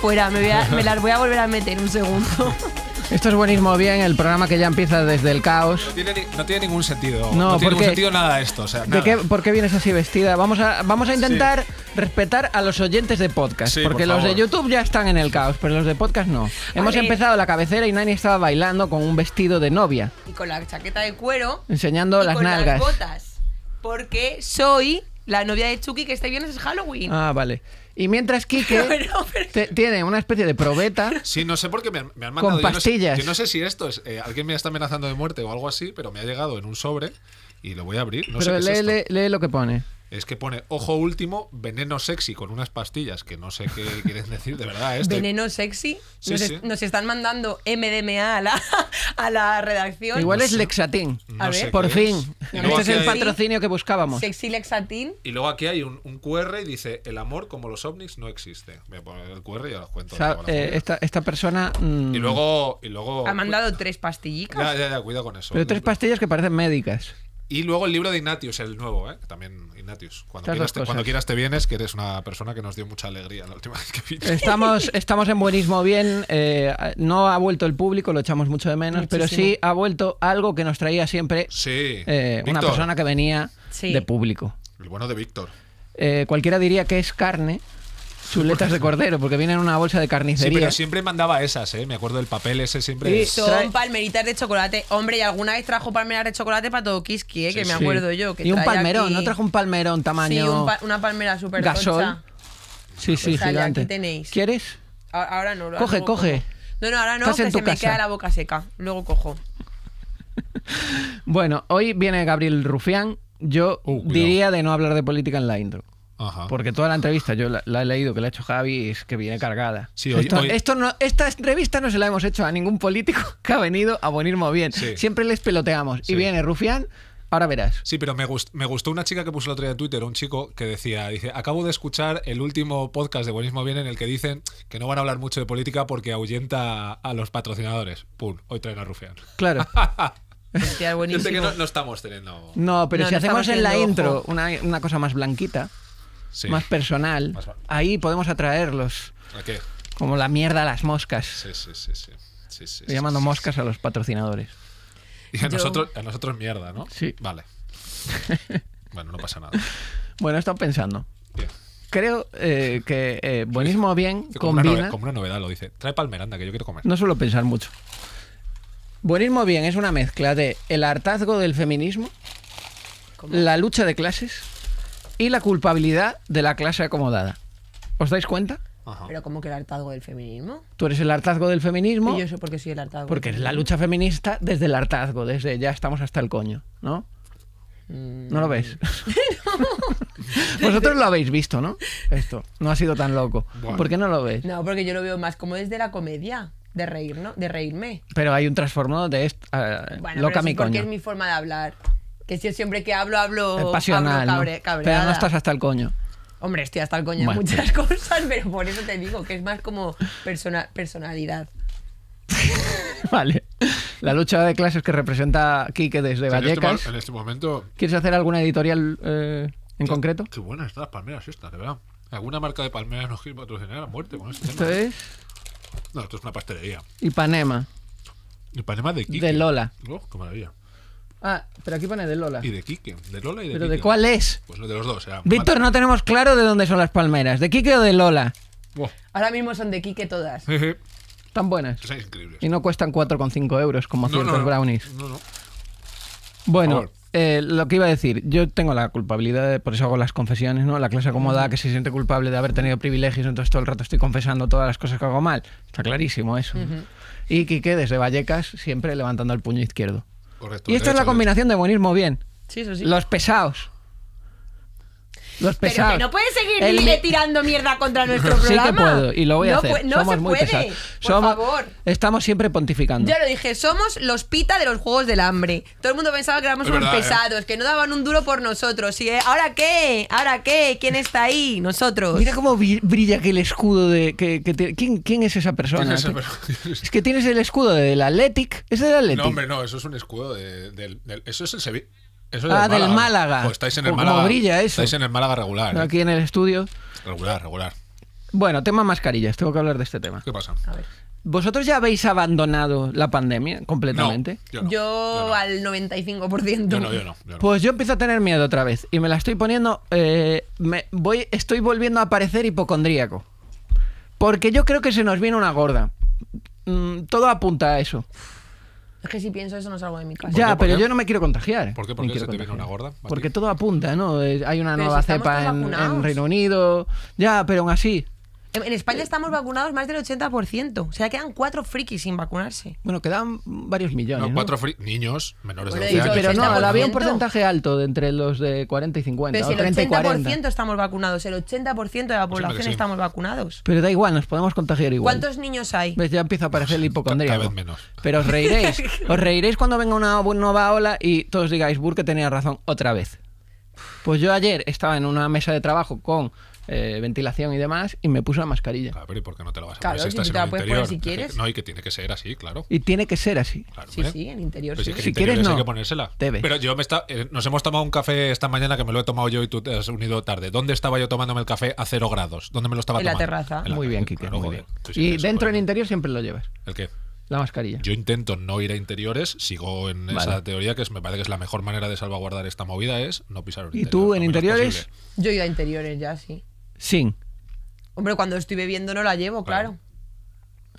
fuera, me, las voy a volver a meter un segundo. Esto es buenísimo bien, el programa que ya empieza desde el caos. No tiene, ningún sentido. No, no tiene ningún sentido nada esto. ¿De qué, ¿Por qué vienes así vestida? Vamos a, vamos a intentar respetar a los oyentes de podcast. porque los de YouTube ya están en el caos, pero los de podcast no. Hemos empezado la cabecera y Nani estaba bailando con un vestido de novia. Y con la chaqueta de cuero. Enseñando las nalgas. Porque soy la novia de Chucky que está bien es Halloween. Ah, vale. Y mientras Kike tiene una especie de probeta. Sí, no sé por qué me, han, Con pastillas. Yo no, sé, si esto es. Eh, alguien me está amenazando de muerte o algo así, pero me ha llegado en un sobre y lo voy a abrir. pero lee lo que pone es que pone ojo último, veneno sexy con unas pastillas que no sé qué quieren decir, de verdad. Este. ¿Veneno sexy? nos, están mandando MDMA a la, a la redacción. Igual es Lexatín. a ver, por fin. Este es el patrocinio que buscábamos. Sexy Lexatín. Y luego aquí hay un, QR y dice: el amor como los ovnis no existe. Voy a poner el QR y ya os cuento. Eh, esta, persona. Mm, y, luego, y luego. Ha mandado tres pastillitas. Ya, ya, ya, cuidado con eso. Pero tres pastillas que parecen médicas. Y luego el libro de Ignatius, el nuevo, ¿eh? También Ignatius. Cuando quieras, te, vienes, que eres una persona que nos dio mucha alegría la última vez que Estamos, estamos en buenismo bien. Eh, no ha vuelto el público, lo echamos mucho de menos, pero sí ha vuelto algo que nos traía siempre eh, una persona que venía de público. El bueno de Víctor. cualquiera diría que es carne, chuletas de cordero, porque vienen en una bolsa de carnicería. Sí, pero siempre mandaba esas, ¿eh? Me acuerdo del papel ese siempre. Sí, son palmeritas de chocolate. Hombre, y alguna vez trajo palmeras de chocolate para todo Kiski, ¿eh? que me acuerdo yo. Que y un palmerón, ¿no trajo un palmerón tamaño? Sí, una palmera súper Gasol. Sí, sí, gigante. ¿Quieres? Ahora no. coge, coge. No, no, ahora no, que se me queda la boca seca. Luego cojo. bueno, hoy viene Gabriel Rufián. Yo uh, diría de no hablar de política en la intro. Porque toda la entrevista, yo la, he leído, que la ha hecho Javi, es que viene cargada. esto, esta entrevista no se la hemos hecho a ningún político que ha venido a Buenismo bien. Siempre les peloteamos. Y viene Rufián. Ahora verás. Sí, pero me, me, gustó una chica que puso la otra día en Twitter, un chico que decía, dice, acabo de escuchar el último podcast de Buenismo Bien en el que dicen que no van a hablar mucho de política porque ahuyenta a los patrocinadores. Pum, hoy traen a Rufián. Claro. Yo que no, estamos teniendo... No, pero si hacemos en la intro una, una cosa más blanquita más personal, ahí podemos atraerlos. ¿A qué? Como la mierda a las moscas. Sí, sí, sí. sí. llamando moscas a los patrocinadores. Y a nosotros, nosotros mierda, ¿no? Sí. Vale. bueno, no pasa nada. Bueno, he estado pensando. Creo eh, que eh, buenismo bien como combina... Una novedad, lo dice. Trae palmeranda, que yo quiero comer. No suelo pensar mucho. Buenismo bien es una mezcla de el hartazgo del feminismo, la lucha de clases y la culpabilidad de la clase acomodada. ¿Os dais cuenta? Pero como que el hartazgo del feminismo. Tú eres el hartazgo del feminismo. Y yo sé por qué soy el hartazgo. Porque es la lucha feminista desde el hartazgo, desde ya estamos hasta el coño, ¿no? Mm. ¿No lo ves? Vosotros lo habéis visto, ¿no? Esto. No ha sido tan loco. ¿Por qué no lo ves? No, porque yo lo veo más como desde la comedia. De reír, ¿no? De reírme. Pero hay un transformado de esto. bueno, loca pero mi porque es mi forma de hablar. Que yo siempre que hablo, hablo. Hablo cabre, Pero no estás hasta el coño. Hombre, estoy hasta el coño en muchas cosas, pero por eso te digo que es más como persona, personalidad. vale. La lucha de clases que representa Quique desde este Vallecas. En este, momento. ¿Quieres hacer alguna editorial eh, en concreto? Qué buenas estas palmeras estas, de verdad. ¿Alguna marca de palmeras nos quiere patrocinar a muerte con este ¿Esto tema? No, esto es una pastelería. Ipanema. Panema de Quique? De Lola. Oh, qué maravilla. Ah, pero aquí pone de Lola. Y de Quique, de Lola y de ¿Pero de cuál es? Pues de los dos. Víctor, no tenemos claro de dónde son las palmeras, de Quique o de Lola. Ahora mismo son de Quique todas. Están buenas. Y no cuestan 4,5 euros como ciertos brownies. No, no. Bueno, eh, lo que iba a decir, yo tengo la culpabilidad, por eso hago las confesiones, ¿no? La clase acomodada que se siente culpable de haber tenido privilegios, entonces todo el rato estoy confesando todas las cosas que hago mal. Está clarísimo eso. Y Quique, desde Vallecas, siempre levantando el puño izquierdo. Y esta es la combinación de buenismo bien. Sí, sí. Los pesados. Pero que no puedes seguir tirando mierda contra nuestro programa. Sí que puedo y lo voy no hacer. se puede. Por favor. Estamos siempre pontificando. ya lo dije, somos los pita de los juegos del hambre. Todo el mundo pensaba que éramos unos ¿eh? pesados, que no daban un duro por nosotros. Y, eh, ¿Ahora qué? ¿Ahora qué? ¿Quién está ahí? Nosotros. Mira cómo brilla el escudo de. Que, ¿Quién, es esa persona? Es, que tienes el escudo del Athletic. ¿Es del Athletic? No, hombre, no, eso es un escudo de, del, Eso es el Sevilla ah, del Málaga. Pues estáis en el pues Málaga. brilla eso. Estáis en el Málaga regular. ¿eh? Aquí en el estudio. Regular, regular. Bueno, tema mascarillas. Tengo que hablar de este tema. ¿Qué pasa? ¿Vosotros ya habéis abandonado la pandemia completamente? yo, al 95%. Yo no, yo no, Pues yo empiezo a tener miedo otra vez y me la estoy poniendo. Eh, voy, estoy volviendo a parecer hipocondríaco. Porque yo creo que se nos viene una gorda. Mm, todo apunta a eso. Es que si pienso eso no salgo de mi casa. Ya, pero yo no me quiero contagiar. ¿Por qué? se te una gorda? Porque todo apunta, ¿no? Hay una nueva cepa en, Reino Unido. Ya, pero aún así, en España eh. estamos vacunados más del 80%. O sea, quedan cuatro frikis sin vacunarse. Bueno, quedan varios millones. No, cuatro Niños menores de los Pero no, había un porcentaje alto de entre los de 40 y 50. Pero el 80% estamos vacunados, el 80% de la población estamos vacunados. Pero da igual, nos podemos contagiar igual. ¿Cuántos niños hay? Ya empieza a aparecer el hipocondría. Cada vez menos. Pero os reiréis. os reiréis cuando venga una nueva ola y todos digáis, Burke tenía razón otra vez. Pues yo ayer estaba en una mesa de trabajo con eh, ventilación y demás, y me puso la mascarilla. Claro, pero ¿y por qué no te la vas a poner si, si quieres. No, y que tiene que ser así, claro. Y tiene que ser así. Claro, sí, sí, en interior. si quieres, no. Pero yo me está, eh, nos hemos tomado un café esta mañana que me lo he tomado yo y tú te has unido tarde. ¿Dónde estaba yo tomándome el café a cero grados? ¿Dónde me lo estaba en La terraza. muy bien, muy bien. y dentro en interior siempre lo llevas. ¿El qué? La mascarilla. Yo intento no ir a interiores, sigo en esa teoría que es, me parece que es la mejor manera de salvaguardar esta movida es no pisar el ¿Y tú en interiores? Yo he a interiores ya, sí. Sí Hombre, cuando estoy bebiendo no la llevo, claro.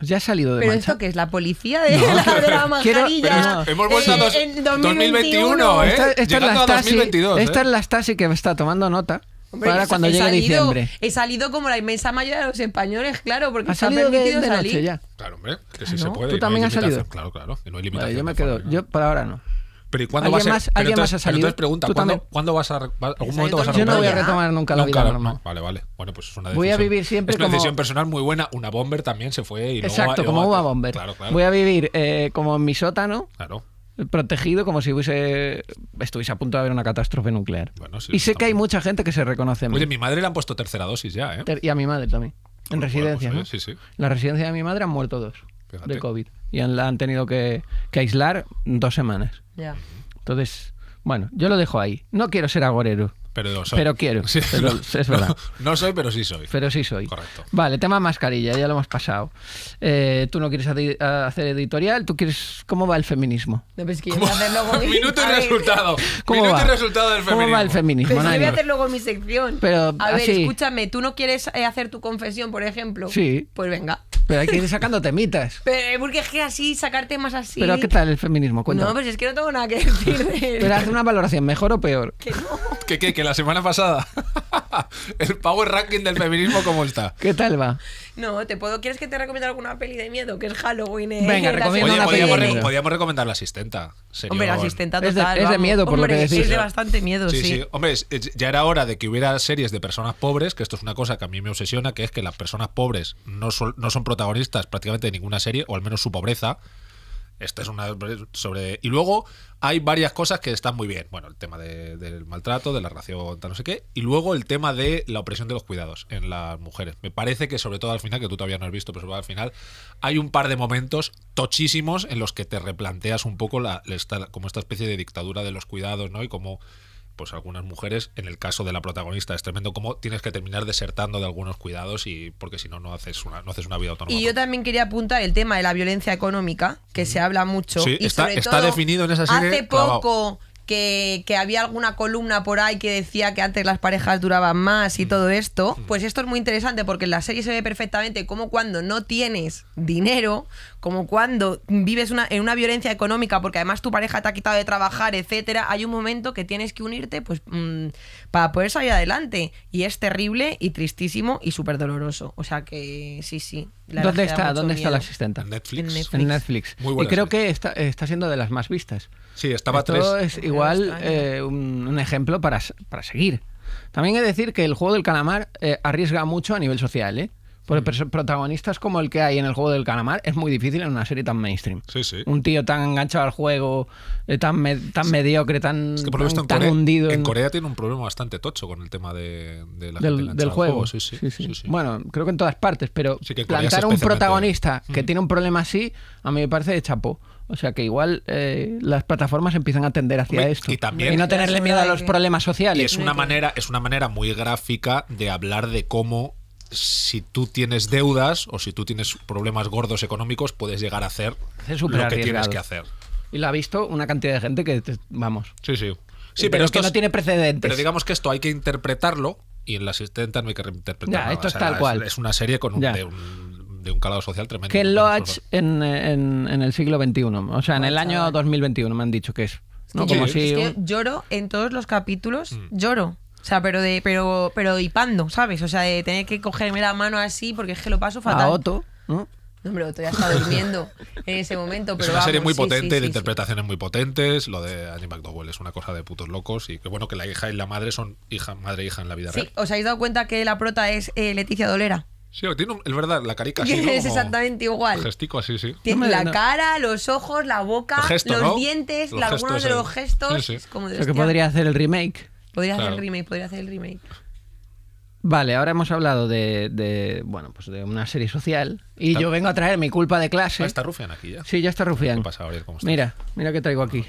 Ya ha salido de ¿Pero eso esto qué es? ¿La policía de, la, de hemos vuelto a en 2021, ¿eh? Esta, es la a esta es ¿eh? la Stasi que me está tomando nota. para cuando llegue diciembre. He salido como la inmensa mayoría de los españoles, claro, porque ha salido de, de Noche ya. Claro, hombre, que sí se puede. Tú también has salido. Claro, claro, yo me quedo, yo por ahora no. Pero ¿y vas más, entonces, ha salido? pregunta, ¿cuándo, vas a algún momento vas a Yo no voy a retomar nunca la vida normal. Vale, vale. Bueno, pues es una decisión. Voy a vivir siempre es una decisión personal muy buena. Una bomber también se fue y Exacto, como una bomber. Voy a vivir eh, como en mi sótano. Claro protegido como si estuviese a punto de haber una catástrofe nuclear. y sé que hay mucha gente que se reconoce. Oye, mi madre le han puesto tercera dosis ya, ¿eh? y a mi madre también. En pues, residencia. la residencia de mi madre han muerto dos de COVID. Y la han tenido que, aislar dos semanas. Entonces, bueno, yo lo dejo ahí. No quiero ser agorero. Pero Pero quiero. no, es verdad. No, soy, pero sí soy. Pero sí soy. Correcto. Vale, tema mascarilla, ya lo hemos pasado. Eh, tú no quieres hacer editorial, tú quieres. ¿Cómo va el feminismo? No, pues Minuto y resultado. Eh, ¿Cómo Minuto va? y resultado del feminismo. ¿Cómo va el feminismo? Pues yo voy a hacer luego mi sección. a ver, escúchame, ¿tú no quieres eh, hacer tu confesión, por ejemplo? Sí. Pues venga. Pero hay que ir sacando temitas. Pero porque es que así, sacarte más así. Pero ¿qué tal el feminismo? Cuéntame. No, pues es que no tengo nada que decir. pero haz una valoración, ¿mejor o peor? Que no. ¿Qué, qué, qué la semana pasada. el power ranking del feminismo, ¿cómo está? ¿Qué tal va? No, te puedo. ¿Quieres que te recomienda alguna peli de miedo? Que es Halloween. Eh. Venga, recomienda Podríamos, recomendar la asistenta. Hombre, la asistenta Es de, miedo, por Hombre, lo que decís. Es bastante miedo, sí. sí. Hombre, ya era hora de que hubiera series de personas pobres, que esto es una cosa que a mí me obsesiona, que es que las personas pobres no, son, no son protagonistas prácticamente de ninguna serie, o al menos su pobreza es una sobre. Y luego hay varias cosas que están muy bien. Bueno, el tema del maltrato, de la ración, tal, no sé qué. Y luego el tema de la opresión de los cuidados en las mujeres. Me parece que, sobre todo al final, que tú todavía no has visto, pero sobre al final, hay un par de momentos tochísimos en los que te replanteas un poco la, como esta especie de dictadura de los cuidados, ¿no? Y como pues algunas mujeres, en el caso de la protagonista, es tremendo cómo tienes que terminar desertando de algunos cuidados y porque si no no haces una no haces una vida autónoma. Y yo también quería apuntar el tema de la violencia económica, que se habla mucho y está, está definido en esa serie. Hace poco que, había alguna columna por ahí que decía que antes las parejas duraban más y todo esto, pues esto es muy interesante porque en la serie se ve perfectamente cómo cuando no tienes dinero, como cuando vives en una violencia económica porque además tu pareja te ha quitado de trabajar, etcétera, hay un momento que tienes que unirte pues mm, para poder salir adelante. Y es terrible y tristísimo y súper doloroso. O sea que sí, sí. ¿Dónde está, ¿dónde está la asistenta? Netflix. En Netflix. En Netflix. y creo que está, siendo de las más vistas. Sí, estaba Esto tres. es igual eh, un, ejemplo para, seguir. También he decir que el juego del calamar eh, arriesga mucho a nivel social, ¿eh? Porque protagonistas como el que hay en el juego del calamar es muy difícil en una serie tan mainstream. Sí, sí. Un tío tan enganchado al juego, eh, tan, tan mediocre, tan, tan, hundido. En, Corea tiene un problema bastante tocho con el tema de, del, juego. Sí, sí, Bueno, creo que en todas partes, pero plantar un protagonista mm. que tiene un problema así, a mí me parece de chapo. O sea que igual eh, las plataformas empiezan a tender hacia esto. Y, no tenerle miedo a los problemas sociales. Y es una manera, es una manera muy gráfica de hablar de cómo si tú tienes deudas o si tú tienes problemas gordos económicos, puedes llegar a hacer lo que tienes que hacer. Y lo ha visto una cantidad de gente que, vamos. Sí, sí. pero, que no tiene precedentes. Pero digamos que esto hay que interpretarlo y en la 70 no hay que reinterpretarlo. esto es tal cual. Es una serie con de un, calado social tremendo. Que Loach en, en, en el siglo XXI, o sea, en el año 2021 me han dicho que es. Como si... lloro en todos los capítulos, mm. lloro. O sea, pero de, pero, pero hipando, ¿sabes? O sea, de tener que cogerme la mano así porque es que lo paso fatal. A Otto, ¿no? No, Otto ya está durmiendo en ese momento. es una serie muy potente, de interpretaciones muy potentes. Lo de Annie McDowell es una cosa de putos locos. Y que bueno que la hija y la madre son hija, madre e hija en la vida real. Sí, ¿os habéis dado cuenta que la prota es eh, Leticia Dolera? Sí, tiene es verdad, la carica así. Es exactamente igual. Gestico así, sí. Tiene la cara, los ojos, la boca, los dientes, algunos de los gestos. Es como que podría hacer el remake. Podría hacer el remake, podría hacer el remake. Vale, ahora hemos hablado de, bueno, pues de una serie social y yo vengo a traer mi culpa de clase. Ah, está Rufián aquí ya. Sí, ya está Rufián. Mira, mira qué traigo aquí.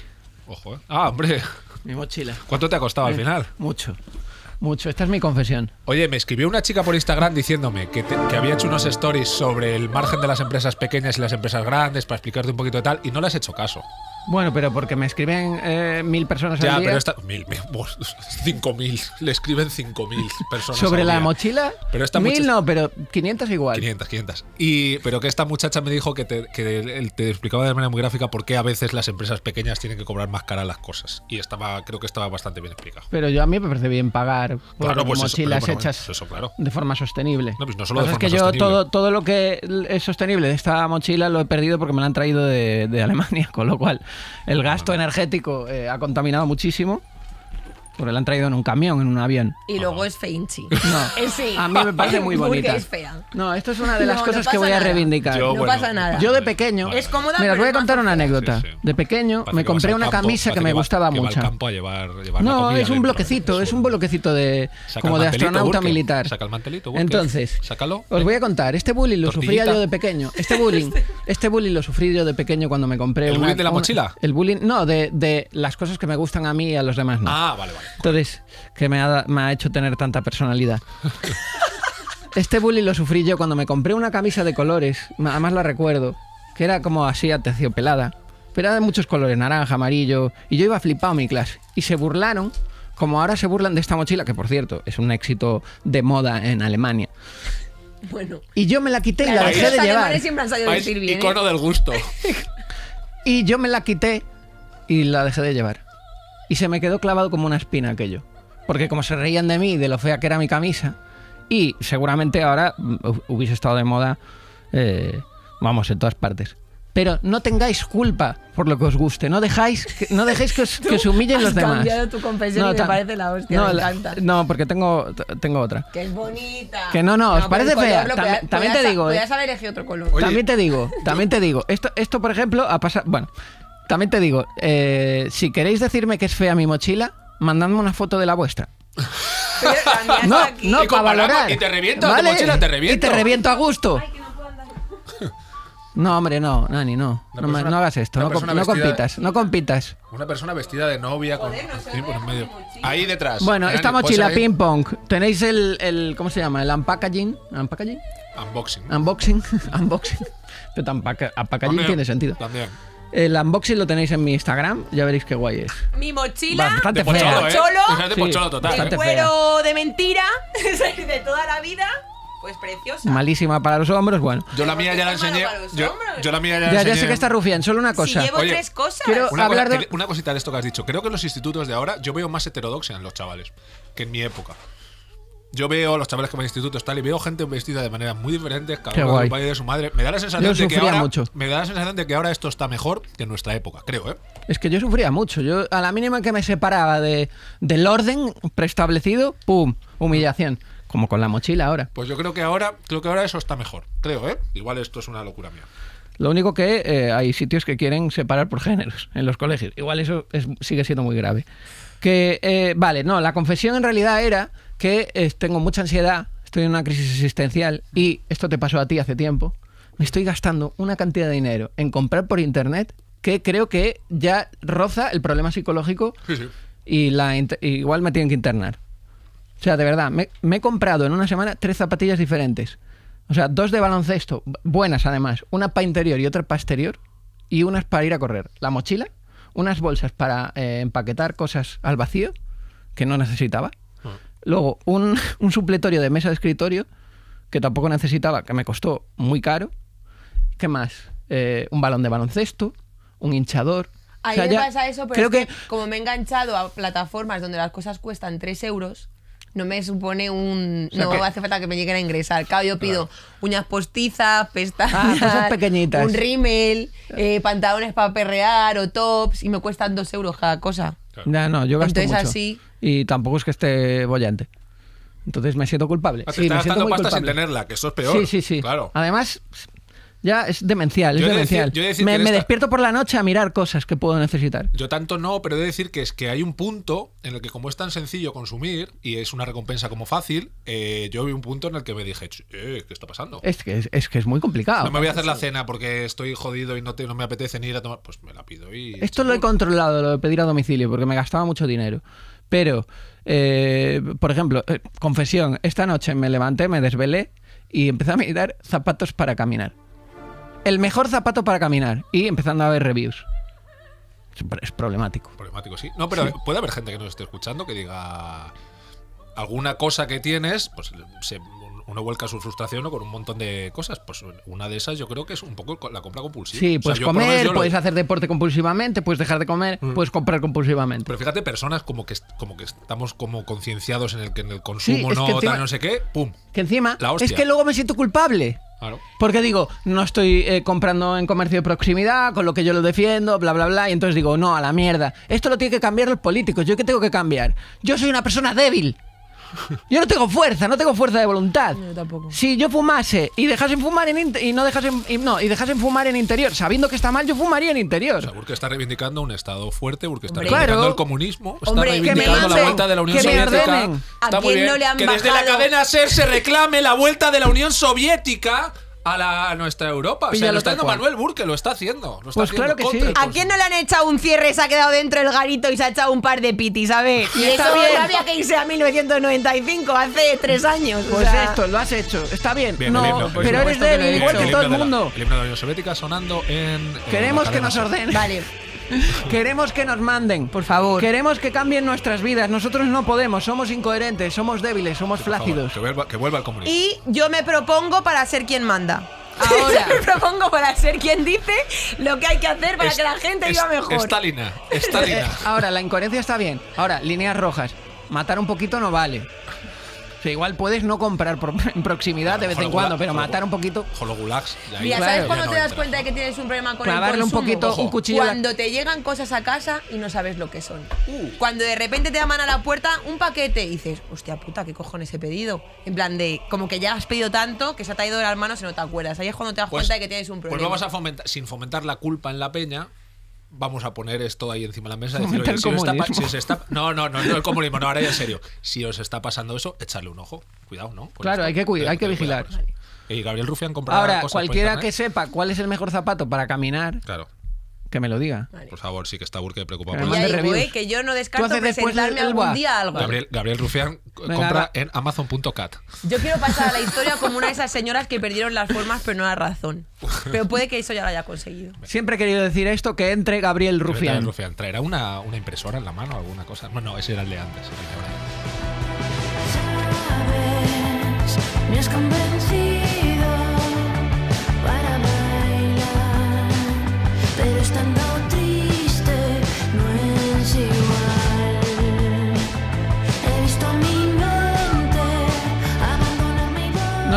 Ojo, ¿eh? Ah, hombre. Mi mochila. ¿Cuánto te ha costado al eh, final? Mucho. Mucho, esta es mi confesión. Oye, me escribió una chica por Instagram diciéndome que, que, había hecho unos stories sobre el margen de las empresas pequeñas y las empresas grandes para explicarte un poquito de tal y no le has hecho caso. Bueno, pero porque me escriben eh, mil personas al día. Ya, pero esta, mil, cinco le escriben cinco mil personas. ¿Sobre la mochila? Pero mil no, pero 500 igual. 500, 500. Y, pero que esta muchacha me dijo que, te, te explicaba de manera muy gráfica por qué a veces las empresas pequeñas tienen que cobrar más cara las cosas. Y estaba, creo que estaba bastante bien explicado. Pero yo a mí me parece bien pagar por pues mochilas hechas pues de forma sostenible. No, pues no solo de forma es que yo todo, todo lo que es sostenible de esta mochila lo he perdido porque me la han traído de Alemania, con lo cual el gasto energético eh, ha contaminado muchísimo. Porque la han traído en un camión, en un avión. Y luego es feinchi. No. A mí me parece muy bonita. No, esto es una de las cosas que voy a reivindicar. Yo, No pasa nada. Yo de pequeño. Es cómoda, Mira, os voy a contar una anécdota. De pequeño me compré una camisa que me gustaba mucho. No, es un bloquecito, es un bloquecito de como de astronauta militar. Saca el mantelito, Entonces, os voy a contar, este bullying lo sufría yo de pequeño. Este bullying, este bullying lo sufrí yo de pequeño cuando me compré ¿El bullying de la mochila? El bullying, no, de las cosas que me gustan a mí y a los demás no. Ah, vale, vale. Entonces, que me ha, hecho tener tanta personalidad. Este bullying lo sufrí yo cuando me compré una camisa de colores, además la recuerdo, que era como así pelada pero era de muchos colores, naranja, amarillo, y yo iba flipado a mi clase. Y se burlaron, como ahora se burlan de esta mochila, que por cierto es un éxito de moda en Alemania. Bueno. Y yo me la quité y la dejé de llevar. ¿eh? del gusto. y yo me la quité y la dejé de llevar y se me quedó clavado como una espina aquello. Porque como se reían de mí, de lo fea que era mi camisa, y seguramente ahora mm, hubiese estado de moda, eh, vamos, en todas partes. Pero no tengáis culpa por lo que os guste. No, dejáis no dejéis que os, humillen los demás. no, porque tengo, tengo otra. Que es bonita. Que no, no, os parece fea. también te digo. ¿eh? otro color. También te digo, también te digo. Esto, esto por ejemplo, ha pasado... Bueno, también te digo, eh, si queréis decirme que es fea mi mochila, mandadme una foto de la vuestra. no, no, y para valorar. Y te reviento, ¿Vale? te reviento. Y te reviento a gusto. no, hombre, no, Nani, no. No, hagas esto, no, compitas, no compitas. Una persona vestida de novia en medio. Ahí detrás. Bueno, esta pues mochila ping pong. Tenéis el, el, ¿cómo se llama? El unpackaging, unpackaging. Unboxing. Unboxing, unboxing. Pero unpackaging tiene sentido. El unboxing lo tenéis en mi Instagram, ya veréis qué guay es. Mi mochila. Bastante de pocholo, fea. Pocholo, ¿eh? total. De cuero de mentira, de toda la vida. Pues preciosa. Malísima para los hombros, bueno. Yo la mía ya la enseñé. Yo, la mía ya, la enseñé. ya sé que está rufián, solo una cosa. llevo tres cosas. una, una cosita de esto que has dicho. Creo que en los institutos de ahora yo veo más heterodoxia en los chavales que en mi época yo veo a los chavales que van a institutos tal y veo gente vestida de maneras muy diferentes, cada uno del de su madre. Me da la sensación de que ahora me da la sensación de que ahora esto está mejor que en nuestra época, creo, ¿eh? Es que yo sufría mucho. Yo a la mínima que me separaba de, del orden preestablecido, pum, humillación. Como con la mochila ahora. Pues yo creo que ahora, creo que ahora eso está mejor, creo, ¿eh? Igual esto es una locura mía. Lo único que eh, hay sitios que quieren separar por géneros en los colegios. Igual eso sigue siendo muy grave. Que, eh, vale, no, la confesión en realidad era que eh, tengo mucha ansiedad, estoy en una crisis existencial y esto te pasó a ti hace tiempo, me estoy gastando una cantidad de dinero en comprar por internet que creo que ya roza el problema psicológico y la igual me tienen que internar. O sea, de verdad, me, he comprado en una semana tres zapatillas diferentes. O sea, dos de baloncesto, buenas además, una para interior y otra para exterior, y unas para ir a correr. La mochila, unas bolsas para eh, empaquetar cosas al vacío que no necesitaba Luego, un, supletorio de mesa de escritorio, que tampoco necesitaba, que me costó muy caro. ¿Qué más? Eh, un balón de baloncesto, un hinchador. eso, pero como me he enganchado a plataformas donde las cosas cuestan 3 euros, no me supone un. no hace falta que me lleguen a ingresar. Claro, yo pido uñas postizas, pestañas, ah, pequeñitas. un rímel, eh, pantalones para perrear o tops, y me cuestan 2 euros cada cosa. No, Ya, no, yo gasto Entonces, mucho. así- Y tampoco es que esté bollante. Entonces me siento culpable. Ah, te Sí, me siento gastando muy pasta sin tenerla, que eso es peor. Sí, sí, sí. Claro. Además, ya es demencial, es me, despierto por la noche a mirar cosas que puedo necesitar. Yo tanto no, pero he de decir que es que hay un punto en el que como es tan sencillo consumir y es una recompensa como fácil, eh, yo vi un punto en el que me dije, eh, ¿qué está pasando? Es que es, que es muy complicado. No me voy a hacer la cena porque estoy jodido y no, me apetece ni ir a tomar. Pues me la pido y... Esto lo he controlado, lo de pedir a domicilio, porque me gastaba mucho dinero. Pero, eh, por ejemplo, eh, confesión, esta noche me levanté, me desvelé y empecé a mirar zapatos para caminar el mejor zapato para caminar y empezando a ver reviews. Es problemático. Problemático, sí. No, pero puede haber gente que nos esté escuchando que diga alguna cosa que tienes, pues uno vuelca su frustración o con un montón de cosas. Pues una de esas yo creo que es un poco la compra compulsiva. Sí, puedes comer, puedes hacer deporte compulsivamente, puedes dejar de comer, mm. puedes comprar compulsivamente. Pero fíjate, personas como que, como que estamos como concienciados en el que en el consumo no, no sé qué, pum. Que encima, es que luego me siento culpable. Porque digo, no estoy eh, comprando en comercio de proximidad, con lo que yo lo defiendo, bla, bla, bla. Y entonces digo, no, a la mierda. Esto lo tiene que cambiar los políticos. ¿Yo qué tengo que cambiar? Yo soy una persona débil. Yo no tengo fuerza, no tengo fuerza de voluntad. Si yo fumase y dejasen fumar en y no y no y fumar en interior, sabiendo que está mal, yo fumaría en interior. O está reivindicando un estado fuerte, porque está reivindicando el comunismo, está reivindicando la vuelta de la Unión Soviética. Está que desde la cadena SER se reclame la vuelta de la Unión Soviética a, nuestra Europa. O sea, lo está haciendo Manuel Burke, lo está haciendo. pues claro que sí. ¿A quién no le han echado un cierre, se ha quedado dentro el garito y se ha echado un par de pitis, ¿sabes? Y eso no había que irse a 1995, hace tres años. Pues esto, lo has hecho. Está bien. no, pero eres de igual que todo el mundo. de la Unión Soviética sonando en... Queremos que nos ordenen. Vale. Queremos que nos manden, por favor. Queremos que cambien nuestras vidas. Nosotros no podemos, somos incoherentes, somos débiles, somos flácidos. que, vuelva, el comunismo. Y yo me propongo para ser quien manda. Ahora me propongo para ser quien dice lo que hay que hacer para que la gente viva mejor. Estalina, Estalina. Ahora, la incoherencia está bien. Ahora, líneas rojas. Matar un poquito no vale igual puedes no comprar en proximidad de vez en cuando, pero matar un poquito. Ya, ¿sabes cuando te das cuenta de que tienes un problema con el consumo? un poquito un cuchillo. Cuando te llegan cosas a casa y no sabes lo que son. Uh. Cuando de repente te llaman a la puerta un paquete y dices, hostia puta, ¿qué cojones he pedido? En plan de, como que ya has pedido tanto que se ha traído de las manos y no te acuerdas. Ahí es cuando te das pues cuenta de que tienes un problema. Pues vamos a fomentar, sin fomentar la culpa en la peña, vamos a poner esto ahí encima de la mesa. Decir, Oye, si, está, si os está, no, no, no, no el comunismo, no, ahora ya en serio. Si os está pasando eso, echarle un ojo. Cuidado, ¿no? claro, hay que, cuidar, hay que vigilar. Y Gabriel Rufián compraba Ahora, cualquiera que sepa cuál es el mejor zapato para caminar. Claro que me lo diga. Por favor, sí que está Burke preocupado. Que, digo, eh, que yo no descarto presentarme algún día algo. Gabriel, Gabriel Rufián compra en amazon.cat. Yo quiero pasar a la historia como una de esas señoras que perdieron las formas pero no la razón. Pero puede que eso ya lo haya conseguido. Siempre he querido decir esto, que entre Gabriel Rufián. Gabriel Rufián. ¿Traerá una, una, impresora en la mano o alguna cosa? Bueno, no, ese era el de antes. Me has convencido.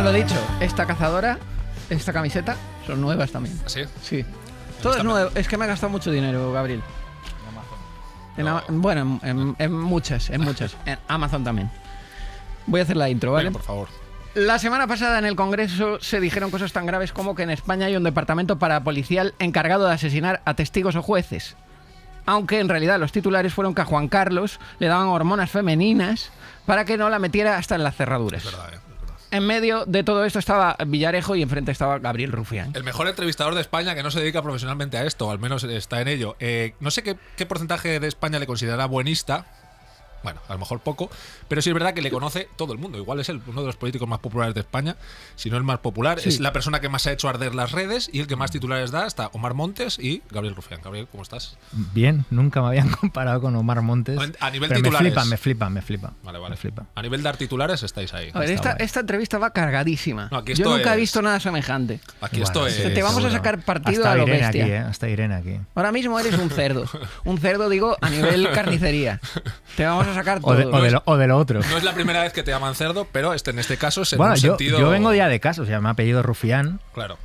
lo he dicho. Esta cazadora, esta camiseta, son nuevas también. ¿Ah, ¿Sí? Sí. Todo es nuevo. Es que me ha gastado mucho dinero, Gabriel. En Amazon. bueno, en, muchas, en muchas. en Amazon también. Voy a hacer la intro, ¿vale? por favor. La semana pasada en el Congreso se dijeron cosas tan graves como que en España hay un departamento para policial encargado de asesinar a testigos o jueces. Aunque en realidad los titulares fueron que a Juan Carlos le daban hormonas femeninas para que no la metiera hasta en las cerraduras. Es verdad, eh en medio de todo esto estaba Villarejo y enfrente estaba Gabriel Rufián. El mejor entrevistador de España que no se dedica profesionalmente a esto, al menos está en ello. Eh, no sé qué, qué porcentaje de España le considera buenista, bueno, a lo mejor poco, pero sí es verdad que le conoce todo el mundo. Igual es el, uno de los políticos más populares de España, si no el más popular. Es la persona que más ha hecho arder las redes y el que más titulares da hasta Omar Montes y Gabriel Rufián. Gabriel, ¿cómo estás? Bien, nunca me habían comparado con Omar Montes. A nivel titulares. Me flipa, me flipa, me flipa. Vale, vale. flipa. A nivel de dar titulares estáis ahí. esta, entrevista va cargadísima. Yo nunca he visto nada semejante. Aquí estoy. Te vamos a sacar partido a lo Aquí, eh, Hasta Irene aquí. Ahora mismo eres un cerdo. Un cerdo, digo, a nivel carnicería. Te vamos a sacar O de, lo, otro. No es la primera vez que te llaman cerdo, pero este, en este caso es bueno, yo, yo vengo ya de caso o sea, me ha pedido Rufián,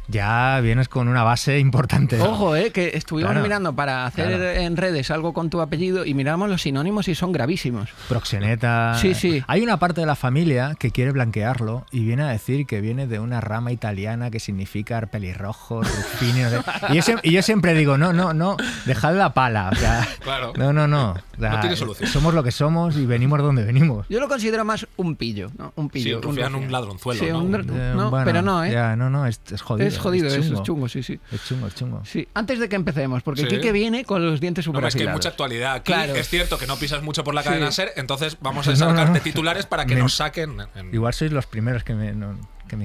ya vienes con una base importante. Ojo, eh, que estuvimos mirando para hacer en redes algo con tu apellido y miramos los sinónimos y son gravísimos. Proxeneta. Sí, sí. Hay una parte de la familia que quiere blanquearlo y viene a decir que viene de una rama italiana que significa pelirrojo, rufino. y, yo, y, yo, siempre digo, no, no, no, dejad la pala. claro. No, no, no. no tiene solución. Somos lo que somos y venimos donde venimos. Yo lo considero más un pillo, Un pillo. un, ladronzuelo. Sí, Un, eh, pero no, ¿eh? Ya, no, no, es, es es jodido, es, chungo. es chungo, sí, sí. Es chungo, es chungo. Sí, antes de que empecemos, porque sí. viene con los dientes super es que hay mucha actualidad Claro. Es cierto que no pisas mucho por la cadena SER, entonces vamos a sacarte titulares para que nos saquen. Igual sois los primeros que me,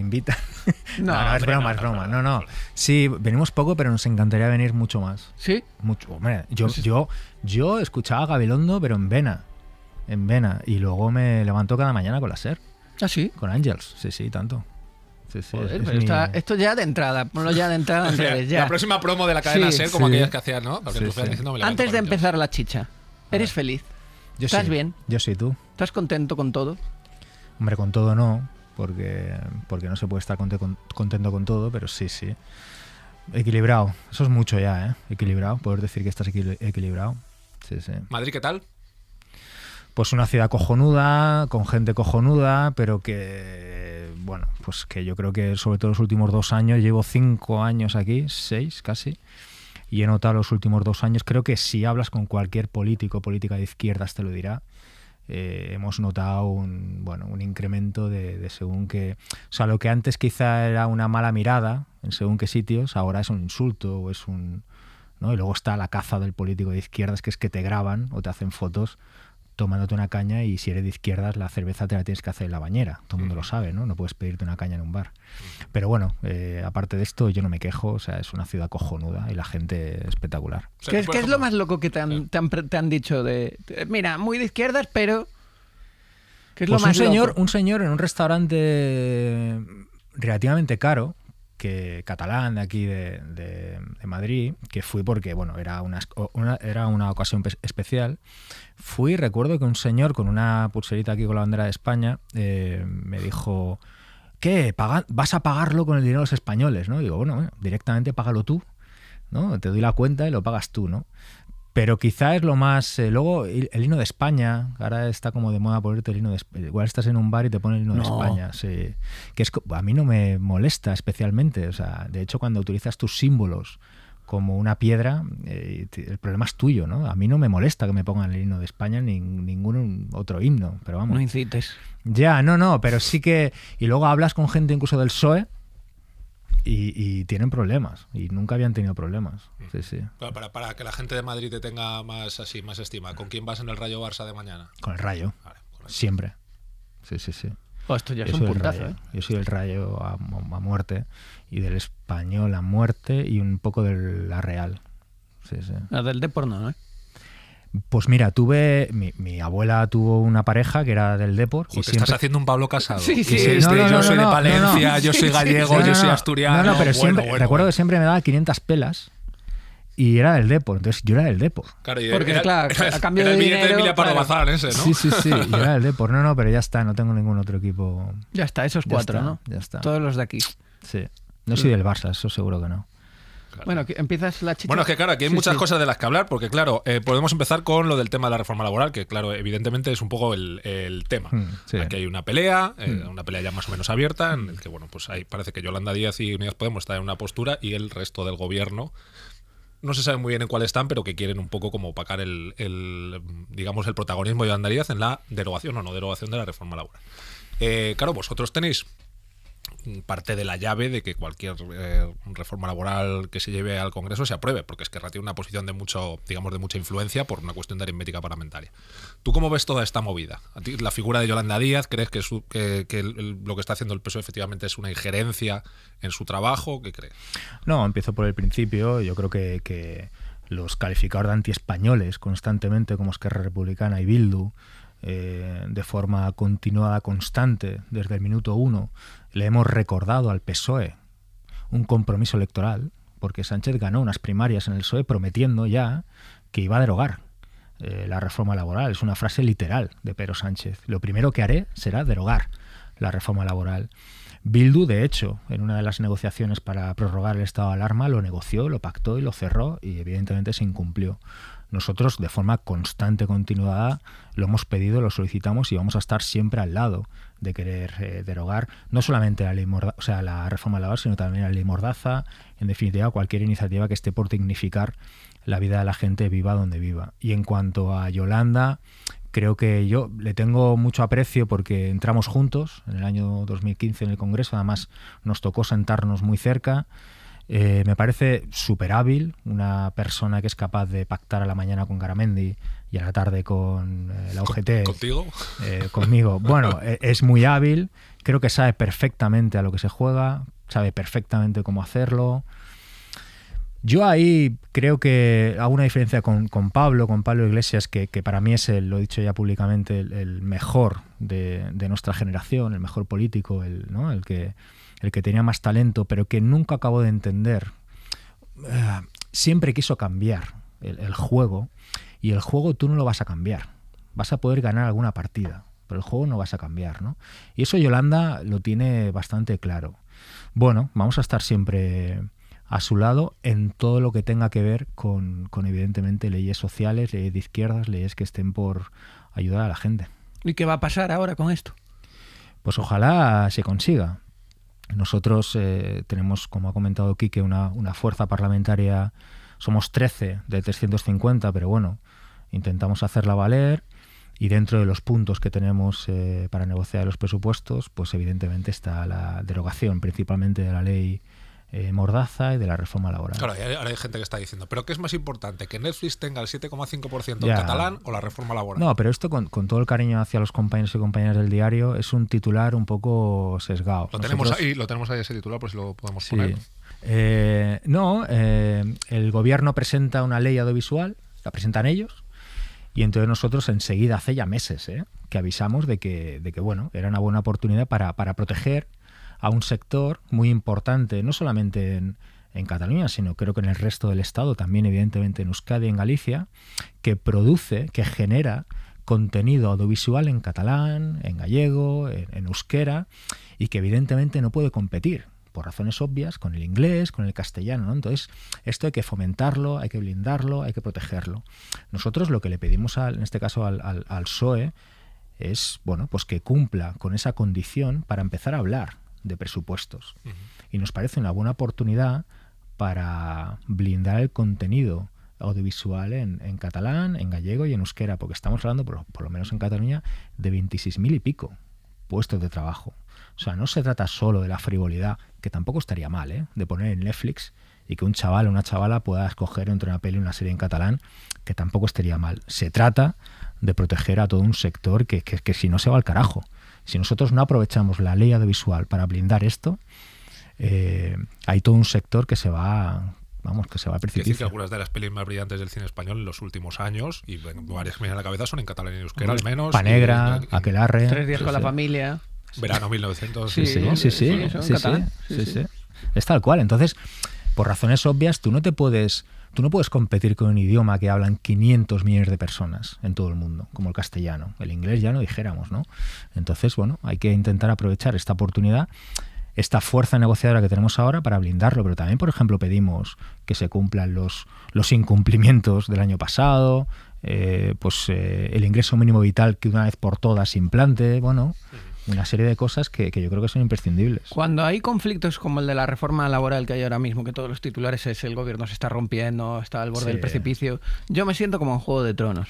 invitan. No, es broma, es broma. No, no. Sí, venimos poco, pero nos encantaría venir mucho más. ¿Sí? Mucho. Hombre, pues yo, yo, escuchaba a Gabilondo, pero en Vena. En Vena. Y luego me levanto cada mañana con la SER. ¿Ah, sí? Con Angels, sí, sí, tanto esto ya de entrada, ponlo ya de entrada La próxima promo de la cadena Ser, como aquellas que hacías, Antes de empezar la chicha, ¿eres feliz? ¿Estás bien? Yo sí, tú. ¿Estás contento con todo? Hombre, con todo no, porque, porque no se puede estar contento con todo, pero sí, sí. Equilibrado, eso es mucho ya, ¿eh? Equilibrado, poder decir que estás equilibrado. Sí, sí. ¿Madrid qué tal? pues una ciudad cojonuda, con gente cojonuda, pero que, bueno, pues que yo creo que sobre todo los últimos dos años, llevo cinco años aquí, seis casi, y he notado los últimos dos años, creo que si hablas con cualquier político, política de izquierdas te lo dirá, eh, hemos notado un, bueno, un incremento de, según que... O sea, lo que antes quizá era una mala mirada en según qué sitios, ahora es un insulto o es un... ¿no? Y luego está la caza del político de izquierdas, que es que te graban o te hacen fotos tomándote una caña y si eres de izquierdas la cerveza te la tienes que hacer en la bañera, todo el mundo lo sabe, ¿no? No puedes pedirte una caña en un bar. Pero bueno, eh, aparte de esto yo no me quejo, o sea, es una ciudad cojonuda y la gente espectacular. ¿Qué, es, lo más loco que te han, te dicho de, Mira, muy de izquierdas, pero... ¿qué es lo pues más señor, un señor en un restaurante relativamente caro, catalán de aquí de, Madrid, que fui porque, bueno, era una, era una ocasión especial. Fui, recuerdo que un señor con una pulserita aquí con la bandera de España eh, me dijo, ¿qué? ¿Vas a pagarlo con el dinero de los españoles? ¿no? digo, bueno, directamente págalo tú, ¿no? Te doy la cuenta y lo pagas tú, ¿no? Pero quizá es lo más. Eh, luego, el himno de España. Ahora está como de moda ponerte el himno de España. Eh, igual estás en un bar y te ponen el himno de España. Que es, a mí no me molesta especialmente. O sea, de hecho, cuando utilizas tus símbolos como una piedra, eh, el problema es tuyo, ¿no? A mí no me molesta que me pongan el himno de España ni ningún otro himno. Pero vamos. No incites. Ya, no, no. Pero sí que. Y luego hablas con gente incluso del PSOE y, tienen problemas y nunca habían tenido problemas. Mm. Sí, sí. para, para, que la gente de Madrid te tenga más así, más estima, ¿con quién vas en el Rayo Barça de mañana? Con el Rayo. Siempre. Sí, sí, sí. Oh, esto ya es un puntazo. ¿eh? Yo soy el Rayo a, muerte y del español a muerte y un poco de la Real. Sí, sí. La del Depor no, ¿eh? Pues mira, tuve. Mi, mi, abuela tuvo una pareja que era del Deport. Y siempre... estás haciendo un Pablo Casado. Sí, sí, sí, yo soy de Palencia, yo soy gallego, yo soy asturiano. No, no, pero siempre. recuerdo que siempre me daba 500 pelas. Y era del Deport, entonces yo era del Depor. Claro, y era, el de billete de Emilia Pardo Bazar ese, ¿no? Sí, sí, sí, yo era del Depor. No, no, pero ya está, no tengo ningún otro equipo. Ya está, esos cuatro, ¿no? Ya está. Todos los de aquí. Sí. No soy del Barça, eso seguro que no. Bueno, empiezas la chica. Bueno, es que claro, aquí hay muchas cosas de las que hablar, porque claro, eh, podemos empezar con lo del tema de la reforma laboral, que claro, evidentemente es un poco el, tema. Hmm, aquí hay una pelea, eh, hmm. una pelea ya más o menos abierta, en el que bueno, pues ahí parece que Yolanda Díaz y Unidas Podemos están en una postura y el resto del gobierno no se sabe muy bien en cuál están, pero que quieren un poco como opacar el, digamos, el protagonismo de Yolanda Díaz en la derogación o no derogación de la reforma laboral. Eh, claro, vosotros tenéis parte de la llave de que cualquier eh, reforma laboral que se lleve al Congreso se apruebe, porque es que tiene una posición de mucho, digamos, de mucha influencia por una cuestión de aritmética parlamentaria. ¿Tú cómo ves toda esta movida? ¿La figura de Yolanda Díaz crees que, lo que está haciendo el PSOE efectivamente es una injerencia en su trabajo? ¿Qué crees? No, empiezo por el principio. Yo creo que, los calificadores de antiespañoles constantemente, como Esquerra Republicana y Bildu, eh, de forma continuada, constante, desde el minuto uno, le hemos recordado al PSOE un compromiso electoral, porque Sánchez ganó unas primarias en el PSOE prometiendo ya que iba a derogar eh, la reforma laboral. Es una frase literal de Pedro Sánchez. Lo primero que haré será derogar la reforma laboral. Bildu, de hecho, en una de las negociaciones para prorrogar el estado de alarma, lo negoció, lo pactó y lo cerró y evidentemente se incumplió. Nosotros, de forma constante, continuada, lo hemos pedido, lo solicitamos y vamos a estar siempre al lado de querer eh, derogar no solamente la la reforma laboral, sino también la ley Mordaza, en definitiva cualquier iniciativa que esté por dignificar la vida de la gente viva donde viva. Y en cuanto a Yolanda, creo que yo le tengo mucho aprecio porque entramos juntos en el año 2015 en el Congreso, además nos tocó sentarnos muy cerca. Eh, me parece súper hábil, una persona que es capaz de pactar a la mañana con Garamendi y a la tarde con eh, la UGT. ¿Contigo? Eh, conmigo. Bueno, e-, es muy hábil, creo que sabe perfectamente a lo que se juega, sabe perfectamente cómo hacerlo. Yo ahí creo que hago una diferencia con, Pablo, con Pablo Iglesias, que, para mí es, el, lo he dicho ya públicamente, el, mejor de, de, nuestra generación, el mejor político, el, ¿no? el que el que tenía más talento, pero que nunca acabó de entender, eh, siempre quiso cambiar el, juego y el juego tú no lo vas a cambiar. Vas a poder ganar alguna partida, pero el juego no vas a cambiar, ¿no? Y eso Yolanda lo tiene bastante claro. Bueno, vamos a estar siempre a su lado en todo lo que tenga que ver con, con, evidentemente leyes sociales, leyes de izquierdas, leyes que estén por ayudar a la gente. ¿Y qué va a pasar ahora con esto? Pues ojalá se consiga. Nosotros eh, tenemos, como ha comentado Quique, una, fuerza parlamentaria, somos 13 de 350, pero bueno, intentamos hacerla valer y dentro de los puntos que tenemos eh, para negociar los presupuestos, pues evidentemente está la derogación principalmente de la ley eh, mordaza y de la reforma laboral. Claro, ahora hay gente que está diciendo, ¿pero qué es más importante? ¿Que Netflix tenga el 7,5% en catalán o la reforma laboral? No, pero esto con, todo el cariño hacia los compañeros y compañeras del diario es un titular un poco sesgado. Lo, tenemos, ahí, lo tenemos ese titular, por si lo podemos poner. Eh, no, eh, el gobierno presenta una ley audiovisual, la presentan ellos, y entonces nosotros enseguida, hace ya meses, que avisamos de que, de que, bueno, era una buena oportunidad para, para proteger a un sector muy importante, no solamente en, en Cataluña, sino creo que en el resto del Estado, también evidentemente en Euskadi, en Galicia, que produce, que genera contenido audiovisual en catalán, en gallego, en, euskera, y que evidentemente no puede competir, por razones obvias, con el inglés, con el castellano. Entonces, esto hay que fomentarlo, hay que blindarlo, hay que protegerlo. Nosotros lo que le pedimos, al, en este caso, al, al, PSOE, es bueno, pues que cumpla con esa condición para empezar a hablar de presupuestos. Y nos parece una buena oportunidad para blindar el contenido audiovisual en, catalán, en gallego y en euskera, porque estamos hablando, por, lo menos en Cataluña, de 26.000 y pico puestos de trabajo. O sea, no se trata solo de la frivolidad, que tampoco estaría mal, ¿eh? de poner en Netflix y que un chaval o una chavala pueda escoger entre una peli y una serie en catalán, que tampoco estaría mal. Se trata de proteger a todo un sector que si no se va al carajo. Si nosotros no aprovechamos la ley audiovisual para blindar esto, eh, hay todo un sector que se va vamos, que se va a percibir que algunas de las pelis más brillantes del cine español en los últimos años, y bueno, varias que me vienen a la cabeza, son en catalán y euskera al menos. Panegra, negra Aquelarre. Tres días con la familia. Verano 1900. Sí, sí, sí. sí, sí, sí, sí, Es tal cual. Entonces, por razones obvias, tú no te puedes, tú no puedes competir con un idioma que hablan 500 millones de personas en todo el mundo, como el castellano. El inglés ya no dijéramos, ¿no? Entonces, bueno, hay que intentar aprovechar esta oportunidad esta fuerza negociadora que tenemos ahora para blindarlo, pero también, por ejemplo, pedimos que se cumplan los, los incumplimientos del año pasado, eh, pues eh, el ingreso mínimo vital que una vez por todas implante, bueno, una serie de cosas que, yo creo que son imprescindibles. Cuando hay conflictos como el de la reforma laboral que hay ahora mismo, que todos los titulares es el gobierno se está rompiendo, está al borde del precipicio, yo me siento como en Juego de Tronos.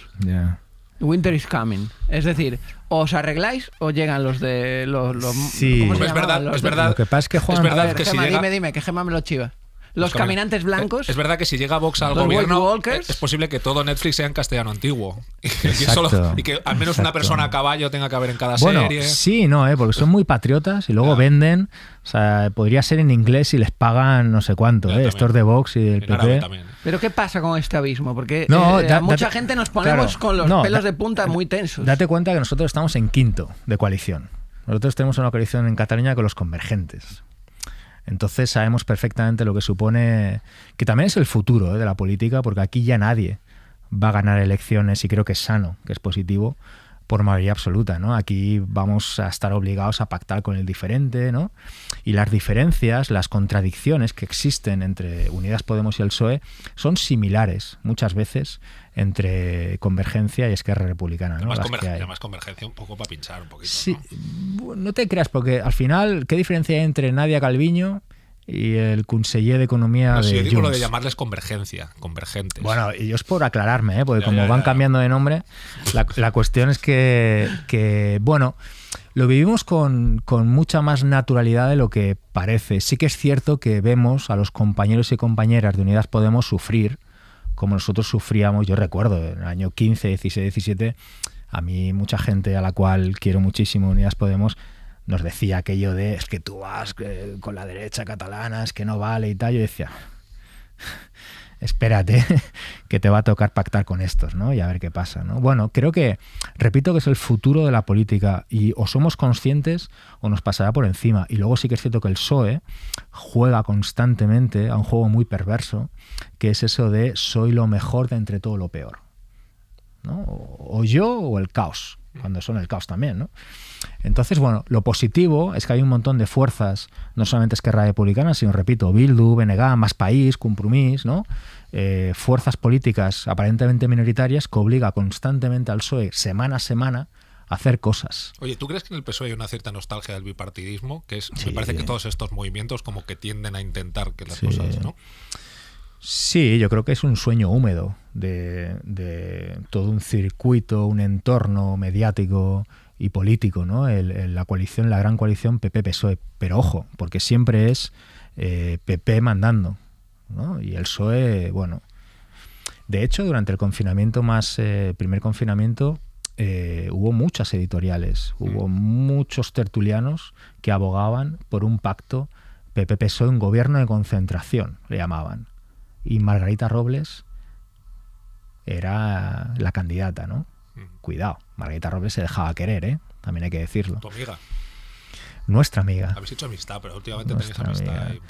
Winter is coming. Es decir, o os arregláis o llegan los de los. sí, es, verdad, es verdad. Lo que pasa es que Juan. Es verdad que Dime, dime, que Gema me lo chiva. Los, pues, caminantes blancos. Es verdad que si llega Vox al gobierno, es posible que todo Netflix sea en castellano antiguo. Y que, al menos una persona a caballo tenga que haber en cada bueno, Sí, no, ¿eh? porque son muy patriotas y luego venden. O sea, podría ser en inglés y les pagan no sé cuánto, ¿eh? de Vox y el PP. Pero ¿qué pasa con este abismo? Porque eh, mucha gente nos ponemos con los pelos de punta muy tensos. Date cuenta que nosotros estamos en quinto de coalición. Nosotros tenemos una coalición en Cataluña con los convergentes. Entonces sabemos perfectamente lo que supone, que también es el futuro ¿eh? de la política, porque aquí ya nadie va a ganar elecciones y creo que es sano, que es positivo, por mayoría absoluta, ¿no? Aquí vamos a estar obligados a pactar con el diferente, ¿no? Y las diferencias, las contradicciones que existen entre Unidas Podemos y el PSOE son similares muchas veces entre Convergencia y Esquerra Republicana. ¿no? convergencia, un poco para pinchar un poquito. Sí, ¿no? te creas, porque al final, ¿qué diferencia hay entre Nadia Calviño y el conseller de Economía de yo digo lo de llamarles convergencia, convergentes. Bueno, y yo es por aclararme, ¿eh? porque como van cambiando de nombre, la, cuestión es que, bueno, lo vivimos con, con, mucha más naturalidad de lo que parece. Sí que es cierto que vemos a los compañeros y compañeras de Unidas Podemos sufrir como nosotros sufríamos, yo recuerdo, en el año 15, 16, 17, a mí mucha gente a la cual quiero muchísimo Unidas Podemos nos decía aquello de es que tú vas eh, con la derecha catalana, es que no vale y tal. Yo decía, espérate, que te va a tocar pactar con estos, ¿no? Y a ver qué pasa, ¿no? Bueno, creo que, repito, que es el futuro de la política y o somos conscientes o nos pasará por encima. Y luego sí que es cierto que el PSOE juega constantemente a un juego muy perverso, que es eso de soy lo mejor de entre todo lo peor. ¿no? O yo o el caos cuando son el caos también. ¿no? Entonces, bueno, lo positivo es que hay un montón de fuerzas, no solamente Esquerra Republicana, sino, repito, Bildu, BNG, Más País, Compromís, ¿no? Eh, fuerzas políticas aparentemente minoritarias que obliga constantemente al PSOE, semana a semana, a hacer cosas. Oye, ¿tú crees que en el PSOE hay una cierta nostalgia del bipartidismo? Que es, me parece que todos estos movimientos como que tienden a intentar que las cosas, ¿no? Sí, yo creo que es un sueño húmedo de, todo un circuito, un entorno mediático y político, ¿no? la coalición, la gran coalición PP-PSOE. Pero ojo, porque siempre es PP eh, mandando, ¿no? Y el PSOE, bueno. De hecho, durante el confinamiento más, eh, primer confinamiento, eh, hubo muchas editoriales, hubo muchos tertulianos que abogaban por un pacto PP-PSOE, un gobierno de concentración, le llamaban y Margarita Robles era la candidata, ¿no? Cuidado, Margarita Robles se dejaba querer, ¿eh? También hay que decirlo. Tu amiga. Nuestra amiga. Habéis hecho amistad, pero últimamente tenéis amistad un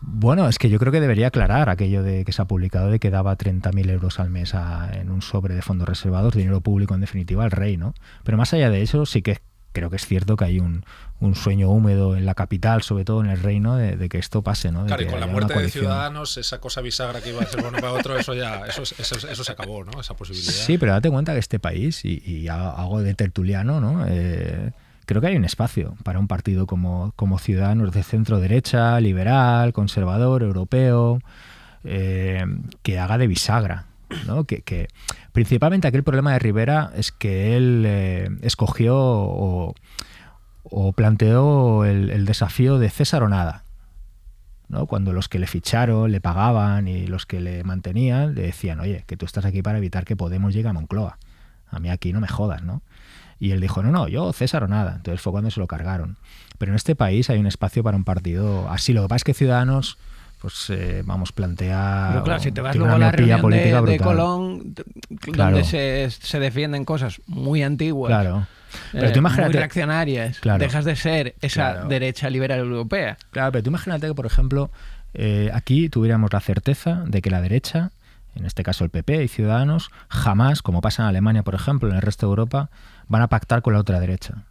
Bueno, es que yo creo que debería aclarar aquello de que se ha publicado de que daba 30.000 euros al mes en un sobre de fondos reservados, dinero público en definitiva al rey, ¿no? Pero más allá de eso, sí que creo que es cierto que hay un, un, sueño húmedo en la capital, sobre todo en el reino, de, que esto pase. ¿no? claro, con la muerte de Ciudadanos, esa cosa bisagra que iba a ser bueno para otro, eso ya eso, eso, se acabó, ¿no? esa posibilidad. Sí, pero date cuenta que este país, y, algo hago de tertuliano, ¿no? Eh, creo que hay un espacio para un partido como, como Ciudadanos de centro-derecha, liberal, conservador, europeo, eh, que haga de bisagra. ¿no? que, que Principalmente aquel problema de Rivera es que él eh, escogió o, planteó el, desafío de César o nada. ¿no? Cuando los que le ficharon, le pagaban y los que le mantenían le decían, oye, que tú estás aquí para evitar que Podemos llegue a Moncloa. A mí aquí no me jodas, ¿no? Y él dijo, no, no, yo César o nada. Entonces fue cuando se lo cargaron. Pero en este país hay un espacio para un partido así. Lo que pasa es que Ciudadanos pues eh, vamos, plantear. Pero claro, si te vas luego a la reunión de, Colón, donde se, defienden cosas muy antiguas. Claro. Eh, pero tú imagínate, muy reaccionarias. Dejas de ser esa derecha liberal europea. Claro, pero tú imagínate que, por ejemplo, eh, aquí tuviéramos la certeza de que la derecha, en este caso el PP y Ciudadanos, jamás, como pasa en Alemania, por ejemplo, en el resto de Europa, van a pactar con la otra derecha.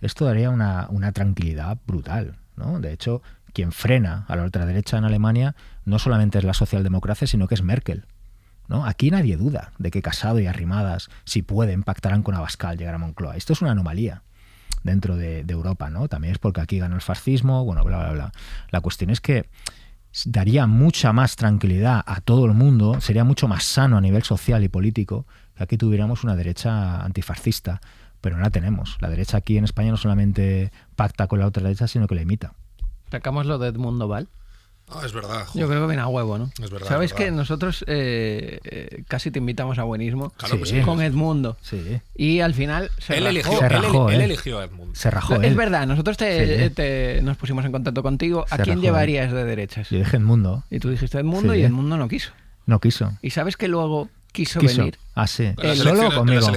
Esto daría una, una tranquilidad brutal. ¿no? De hecho, quien frena a la ultraderecha en Alemania no solamente es la socialdemocracia, sino que es Merkel. ¿no? Aquí nadie duda de que Casado y Arrimadas, si pueden, pactarán con Abascal llegar a Moncloa. Esto es una anomalía dentro de, Europa, ¿no? También es porque aquí gana el fascismo, bueno, bla, bla, bla. La cuestión es que daría mucha más tranquilidad a todo el mundo, sería mucho más sano a nivel social y político que aquí tuviéramos una derecha antifascista, pero no la tenemos. La derecha aquí en España no solamente pacta con la otra derecha, sino que la imita sacamos lo de Edmundo Val. Ah, es verdad. Yo creo que viene a huevo, ¿no? Es verdad. Sabes que nosotros eh, eh, casi te invitamos a buenismo con Edmundo. Sí. Y al final se él rajó. él, ¿eh? eligió a Edmundo. Se rajó. Es verdad, nosotros te, nos pusimos en contacto contigo. ¿A quién llevarías de derechas? Yo dije Edmundo. Y tú dijiste Edmundo y Edmundo no quiso. No quiso. Y sabes que luego quiso, venir. Ah, sí. Solo conmigo.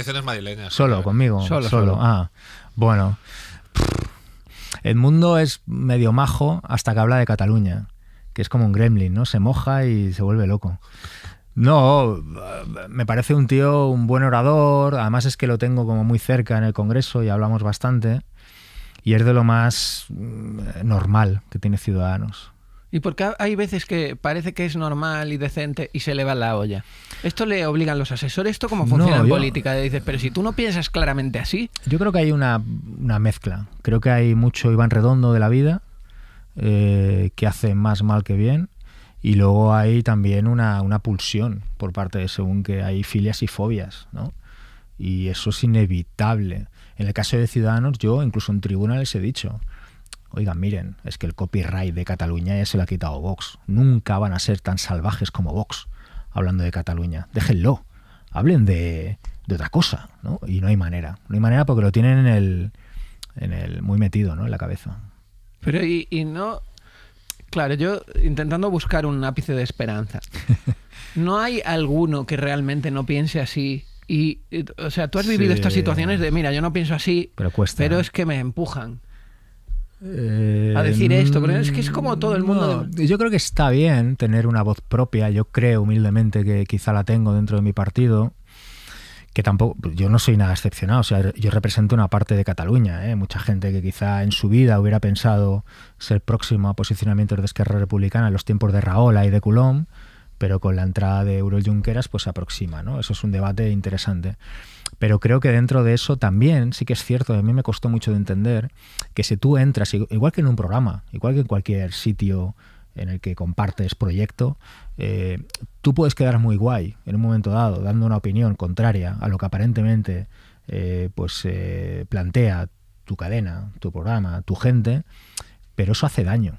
Solo, conmigo. Solo. Ah, bueno. Edmundo es medio majo hasta que habla de Cataluña, que es como un gremlin, ¿no? Se moja y se vuelve loco. No, me parece un tío, un buen orador, además es que lo tengo como muy cerca en el Congreso y hablamos bastante, y es de lo más mm, normal que tiene Ciudadanos. Y porque hay veces que parece que es normal y decente y se le va la olla. ¿Esto le obligan los asesores? ¿Esto cómo funciona política? dices, pero si tú no piensas claramente así. Yo creo que hay una, mezcla. Creo que hay mucho Iván Redondo de la vida eh, que hace más mal que bien. Y luego hay también una, una pulsión por parte de según que hay filias y fobias, ¿no? Y eso es inevitable. En el caso de Ciudadanos, yo incluso en tribunales he dicho, Oigan, miren, es que el copyright de Cataluña ya se lo ha quitado Vox. Nunca van a ser tan salvajes como Vox hablando de Cataluña. Déjenlo. Hablen de, otra cosa, ¿no? Y no hay manera. No hay manera porque lo tienen en el, en el muy metido, ¿no? En la cabeza. Pero y, no... Claro, yo intentando buscar un ápice de esperanza. ¿No hay alguno que realmente no piense así y, o sea, tú has vivido estas situaciones de, mira, yo no pienso así, pero, ¿eh? es que me empujan. Eh, a decir esto, pero es que es mm, como todo el mundo. Yo creo que está bien tener una voz propia, yo creo humildemente que quizá la tengo dentro de mi partido, que tampoco, yo no soy nada excepcionado, o sea, yo represento una parte de Cataluña, ¿eh? mucha gente que quizá en su vida hubiera pensado ser próximo a posicionamientos de Esquerra Republicana en los tiempos de Raola y de Coulomb, pero con la entrada de Euro Junqueras pues se aproxima, ¿no? Eso es un debate interesante. Pero creo que dentro de eso también sí que es cierto, a mí me costó mucho de entender que si tú entras, igual que en un programa, igual que en cualquier sitio en el que compartes proyecto, eh, tú puedes quedar muy guay en un momento dado, dando una opinión contraria a lo que aparentemente eh, pues eh, plantea tu cadena, tu programa, tu gente, pero eso hace daño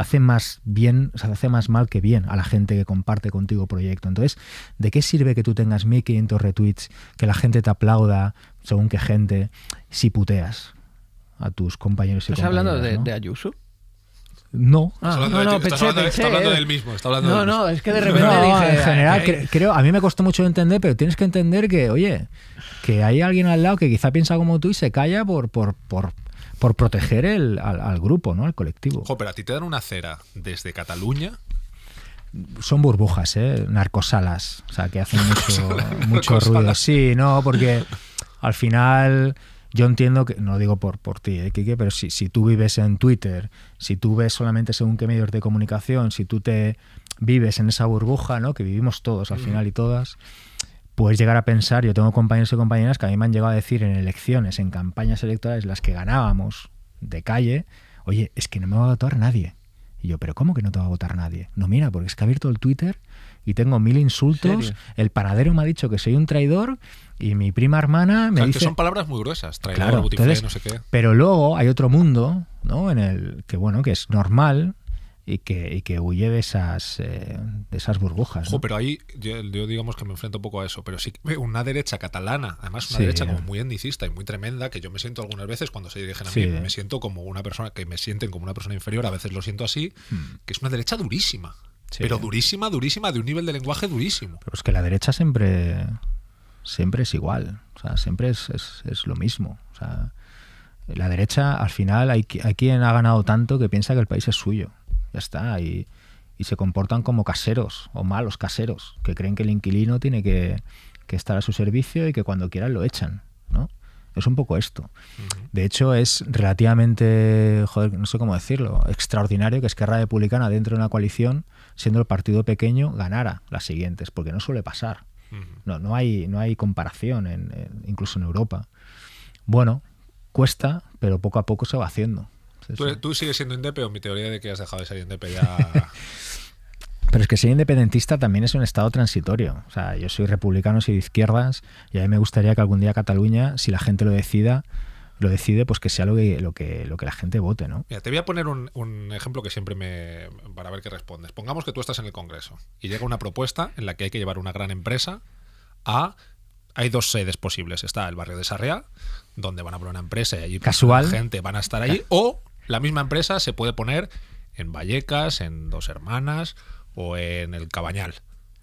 hace más bien, o sea, hace más mal que bien a la gente que comparte contigo proyecto. Entonces, ¿de qué sirve que tú tengas 1500 retweets, que la gente te aplauda, según qué gente, si puteas a tus compañeros y ¿Estás hablando de, Ayuso? No. Ah, no, no, está hablando eh. del mismo. no, no, es que de repente dije, En general, creo, a mí me costó mucho entender, pero tienes que entender que, oye, que hay alguien al lado que quizá piensa como tú y se calla por, por, por por proteger el, al, grupo, ¿no? Al colectivo. Jo, pero a ti te dan una cera desde Cataluña. Son burbujas, ¿eh? Narcosalas. O sea, que hacen mucho, mucho ruido. Sí, no, porque al final yo entiendo que, no digo por, por ti, ¿eh, pero si, si tú vives en Twitter, si tú ves solamente según qué medios de comunicación, si tú te vives en esa burbuja, ¿no? Que vivimos todos al mm. final y todas puedes llegar a pensar, yo tengo compañeros y compañeras que a mí me han llegado a decir en elecciones, en campañas electorales, las que ganábamos de calle, oye, es que no me va a votar nadie. Y yo, pero ¿cómo que no te va a votar nadie? No, mira, porque es que ha abierto el Twitter y tengo mil insultos. El paradero me ha dicho que soy un traidor y mi prima hermana me dice... son palabras muy gruesas, traidor, no sé qué. Pero luego hay otro mundo, ¿no? En el que, bueno, que es normal, y que, huye de esas, eh, de esas burbujas. pero ahí yo, digamos que me enfrento un poco a eso, pero sí una derecha catalana, además una derecha como muy endicista y muy tremenda, que yo me siento algunas veces cuando se dirigen a mí, me siento como una persona, que me sienten como una persona inferior, a veces lo siento así, hmm. que es una derecha durísima. Pero durísima, durísima, de un nivel de lenguaje durísimo. Pero es que la derecha siempre, siempre es igual, o sea, siempre es, lo mismo. O sea, la derecha, al final, hay, hay, quien ha ganado tanto que piensa que el país es suyo ya está. Y, se comportan como caseros o malos caseros, que creen que el inquilino tiene que, estar a su servicio y que cuando quieran lo echan, ¿no? Es un poco esto. De hecho, es relativamente, no sé cómo decirlo, extraordinario que Esquerra Republicana dentro de una coalición, siendo el partido pequeño, ganara las siguientes, porque no suele pasar. No, no, hay, no hay comparación, en, incluso en Europa. Bueno, cuesta, pero poco a poco se va haciendo. ¿Tú, sigues siendo indepe o mi teoría de que has dejado de ser indepe ya...? Pero es que ser independentista también es un estado transitorio. O sea, yo soy republicano, soy de izquierdas, y a mí me gustaría que algún día Cataluña, si la gente lo decida, lo decide, pues que sea lo que, lo que, lo que la gente vote, ¿no? te voy a poner un, ejemplo que siempre me... para ver qué respondes. Pongamos que tú estás en el Congreso y llega una propuesta en la que hay que llevar una gran empresa a... Hay dos sedes posibles. Está el barrio de Sarriá, donde van a poner una empresa y allí Casual. gente van a estar allí, o la misma empresa se puede poner en Vallecas, en Dos Hermanas o en el Cabañal.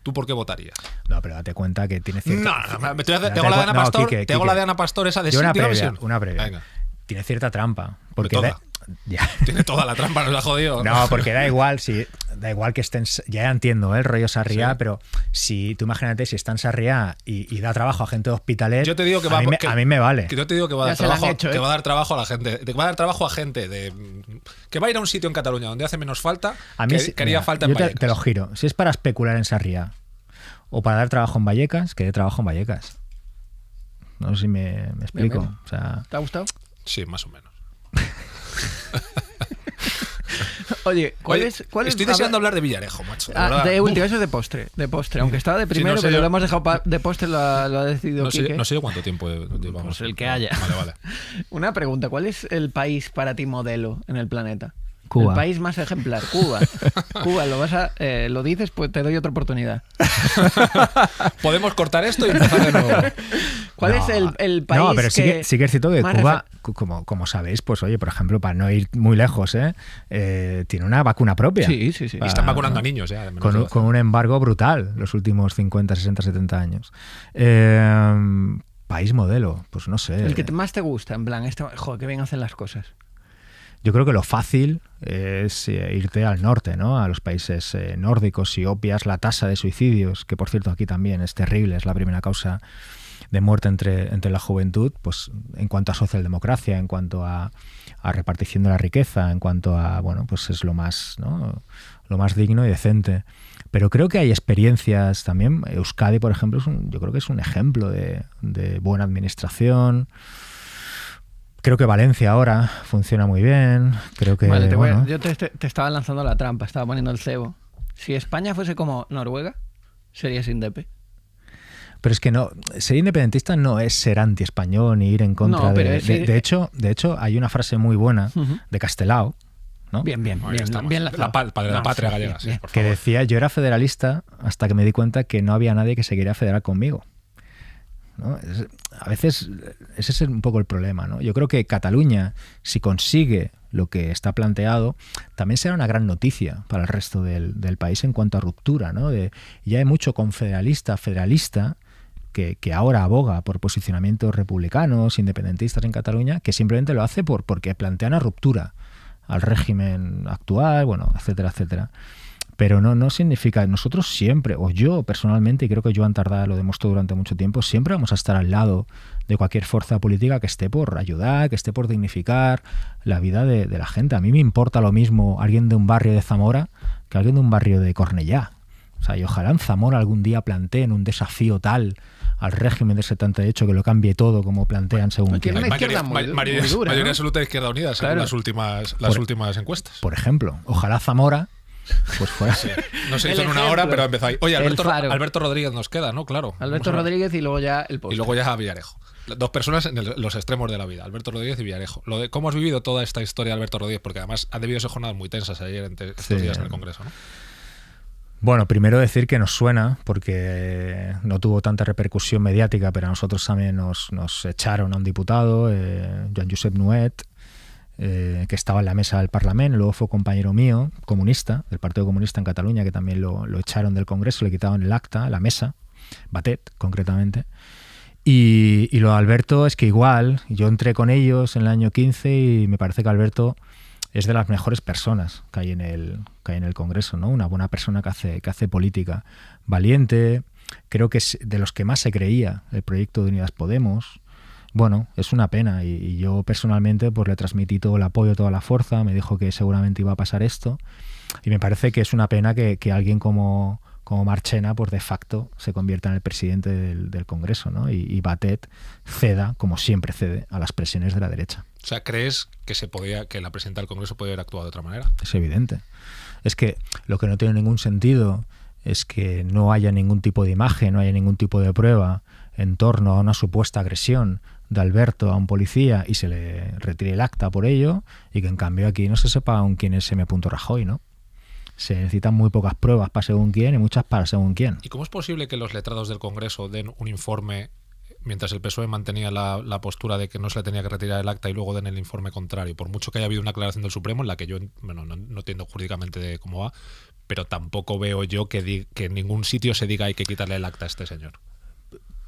¿Tú por qué votarías? No, pero date cuenta que tiene cierta... No, no, no la de Ana Pastor, no, la de Ana Pastor esa de Yo una previa, una Venga. Tiene cierta trampa, porque da, tiene toda la trampa, nos la jodido. No, porque da igual si da igual que estén. Ya entiendo ¿eh? el rollo Sarriá, pero si tú imagínate si están Sarriá y, da trabajo a gente de hospitales Yo te digo que a mí, me, vale. yo te digo que va, a dar trabajo, ¿eh? va a dar trabajo a la gente. te va a dar trabajo a gente de, mm, que va a ir a un sitio en Cataluña donde hace menos falta. A mí que, falta yo te, lo giro. Si es para especular en Sarriá o para dar trabajo en Vallecas, que dé trabajo en Vallecas. No sé si me, explico. ¿Te ha gustado? Sí, más o menos. Oye, ¿cuál es, estoy deseando hablar de Villarejo, macho. De, ah, de es de postre, de postre. Aunque estaba de primero, pero lo hemos dejado de postre, lo, ha decidido no Sé, no sé cuánto tiempo llevamos. Pues el que haya. Vale, vale. Una pregunta, ¿cuál es el país para ti modelo en el planeta? Cuba. El país más ejemplar, Cuba. Cuba, lo vas a, eh, lo dices, pues te doy otra oportunidad. Podemos cortar esto y empezar de nuevo. ¿Cuál es el, país? No, pero sí, que, es cierto Cuba, como, como sabéis, pues oye, por ejemplo, para no ir muy lejos, ¿eh? Eh, tiene una vacuna propia. Sí, sí, sí. Ah, y están ah, vacunando ah. a niños, Con, un embargo brutal los últimos 50, 60, 70 años. Em, país modelo, pues no sé. El que más te gusta, en plan, esto, joder, qué bien hacen las cosas. Yo creo que lo fácil es eh, irte al norte, ¿no? A los países eh, nórdicos, y obvias la tasa de suicidios, que por cierto aquí también es terrible, es la primera causa de muerte entre, entre la juventud, pues en cuanto a socialdemocracia, en cuanto a, a repartición de la riqueza, en cuanto a, bueno, pues es lo más, ¿no? lo más digno y decente. Pero creo que hay experiencias también. Euskadi, por ejemplo, yo creo que es un ejemplo de, de buena administración, Creo que Valencia ahora funciona muy bien. Creo que. Vale, te yo te, estaba lanzando la trampa, estaba poniendo el cebo. Si España fuese como Noruega, serías indepe. Pero es que no, ser independentista no es ser anti-español ni ir en contra de, es, de, de, hecho, de hecho, hay una frase muy buena de Castelao, ¿no? Bien, bien, bien, bien la, la patria gallega. sí, que decía, yo era federalista hasta que me di cuenta que no había nadie que se quería federar conmigo a veces ese es un poco el problema. ¿no? Yo creo que Cataluña, si consigue lo que está planteado, también será una gran noticia para el resto del, país en cuanto a ruptura. ¿no? ya hay mucho confederalista, federalista, que, ahora aboga por posicionamientos republicanos, independentistas en Cataluña, que simplemente lo hace por, porque plantea una ruptura al régimen actual, bueno, etcétera, etcétera. Pero no, no significa, nosotros siempre, o yo personalmente, y creo que Joan Tardá lo demostró durante mucho tiempo, siempre vamos a estar al lado de cualquier fuerza política que esté por ayudar, que esté por dignificar la vida de, la gente. A mí me importa lo mismo alguien de un barrio de Zamora que alguien de un barrio de Cornellá. O sea, y ojalá en Zamora algún día planteen un desafío tal al régimen del 78 que lo cambie todo como plantean según quién. Una mayoría, mayoría, absoluta de Izquierda Unida según las últimas las últimas encuestas. Por ejemplo, ojalá Zamora pues fue. No sé hizo en una hora, pero empezó ahí. Oye, Alberto, Rodríguez nos queda, ¿no? Claro. Alberto Rodríguez y luego ya el post. Y luego ya Villarejo. Dos personas en los extremos de la vida, Alberto Rodríguez y Villarejo. Lo de cómo has vivido toda esta historia Alberto Rodríguez, porque además han debido ser jornadas muy tensas ayer en estos días en el Congreso, Bueno, primero decir que nos suena, porque no tuvo tanta repercusión mediática, pero a nosotros también nos, nos echaron a un diputado, eh, Joan Josep Nuet, eh, que estaba en la mesa del Parlamento, luego fue compañero mío, comunista, del Partido Comunista en Cataluña, que también lo, echaron del Congreso, le quitaron el acta, la mesa, Batet concretamente. Y, lo de Alberto es que igual, yo entré con ellos en el año 15 y me parece que Alberto es de las mejores personas que hay en el, en el Congreso, ¿no? Una buena persona que hace, que hace política. Valiente, creo que es de los que más se creía el proyecto de Unidas Podemos bueno, es una pena y, yo personalmente pues le transmití todo el apoyo, toda la fuerza, me dijo que seguramente iba a pasar esto y me parece que es una pena que, alguien como, como Marchena pues, de facto se convierta en el presidente del, Congreso ¿no? y, Batet ceda, como siempre cede, a las presiones de la derecha. O sea, ¿crees que, se podía, que la presidenta del Congreso puede haber actuado de otra manera? Es evidente. Es que lo que no tiene ningún sentido es que no haya ningún tipo de imagen, no haya ningún tipo de prueba en torno a una supuesta agresión de Alberto a un policía y se le retire el acta por ello, y que en cambio aquí no se sepa aún quién es M. Rajoy, ¿no? Se necesitan muy pocas pruebas para según quién y muchas para según quién. ¿Y cómo es posible que los letrados del Congreso den un informe mientras el PSOE mantenía la, postura de que no se le tenía que retirar el acta y luego den el informe contrario, por mucho que haya habido una aclaración del Supremo en la que yo bueno, no, entiendo jurídicamente de cómo va, pero tampoco veo yo que, que en ningún sitio se diga hay que quitarle el acta a este señor.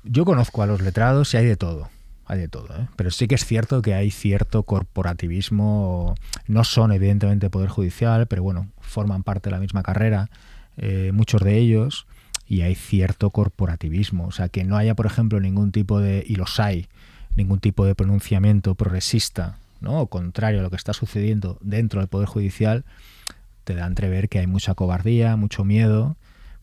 Yo conozco a los letrados y hay de todo hay de todo. ¿eh? Pero sí que es cierto que hay cierto corporativismo, no son evidentemente Poder Judicial, pero bueno, forman parte de la misma carrera, eh, muchos de ellos, y hay cierto corporativismo. O sea, que no haya, por ejemplo, ningún tipo de, y los hay, ningún tipo de pronunciamiento progresista, ¿no? o contrario a lo que está sucediendo dentro del Poder Judicial, te da entrever que hay mucha cobardía, mucho miedo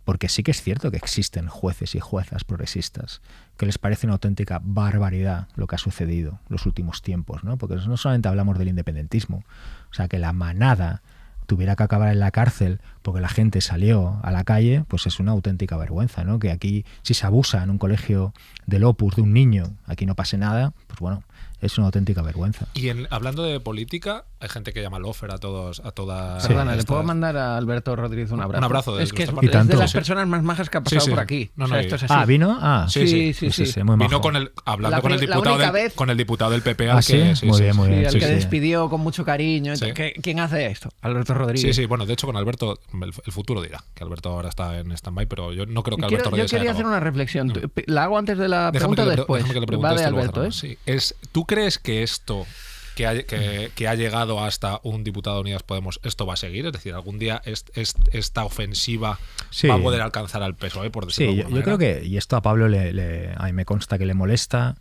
porque sí que es cierto que existen jueces y juezas progresistas que les parece una auténtica barbaridad lo que ha sucedido los últimos tiempos, ¿no? Porque no solamente hablamos del independentismo, o sea, que la manada tuviera que acabar en la cárcel porque la gente salió a la calle, pues es una auténtica vergüenza, ¿no? Que aquí, si se abusa en un colegio del opus de un niño, aquí no pase nada, pues bueno, es una auténtica vergüenza. Y hablando de política, hay gente que llama lofer a todos a todas Perdona, le puedo mandar a Alberto Rodríguez un abrazo un abrazo de es que es, de las personas más majas que ha pasado por aquí no, no, ah vino ah sí sí sí, vino con hablando con el diputado del, PPA. con el diputado ah, del PP que, muy bien muy bien al que despidió con mucho cariño quién hace esto Alberto Rodríguez sí sí bueno de hecho con Alberto el, futuro dirá que Alberto ahora está en stand-by pero yo no creo que Alberto Rodríguez. yo quería hacer una reflexión la hago antes de la pregunta después va de Alberto ¿eh? ¿Tú crees que esto que ha, llegado hasta un diputado de Unidas Podemos, esto va a seguir, es decir, algún día esta ofensiva va a poder alcanzar al PSOE, ¿eh? por Sí, yo, creo que, y esto a Pablo me consta que le molesta,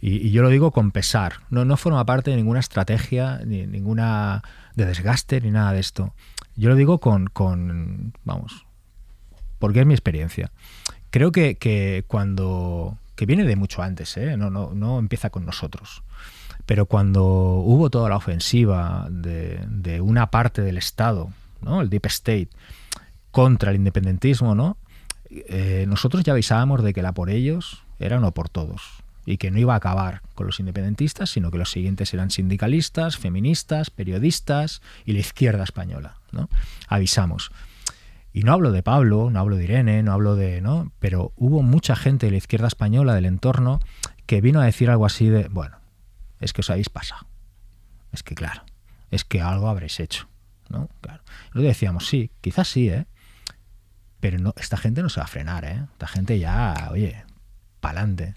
y, yo lo digo con pesar, no, no forma parte de ninguna estrategia, ni ninguna de desgaste, ni nada de esto. Yo lo digo con, vamos, porque es mi experiencia. Creo que, que cuando que viene de mucho antes, ¿eh? no, no, no empieza con nosotros. Pero cuando hubo toda la ofensiva de, una parte del Estado, ¿no? el Deep State, contra el independentismo, ¿no? Eh, nosotros ya avisábamos de que la por ellos era no por todos y que no iba a acabar con los independentistas, sino que los siguientes eran sindicalistas, feministas, periodistas y la izquierda española. ¿no? Avisamos. Y no hablo de Pablo, no hablo de Irene, no hablo de... ¿no? Pero hubo mucha gente de la izquierda española, del entorno, que vino a decir algo así de, bueno, es que os habéis pasado. Es que claro, es que algo habréis hecho. ¿no? Claro. Lo decíamos, sí, quizás sí, ¿eh? Pero no, esta gente no se va a frenar, ¿eh? Esta gente ya, oye, pa'lante.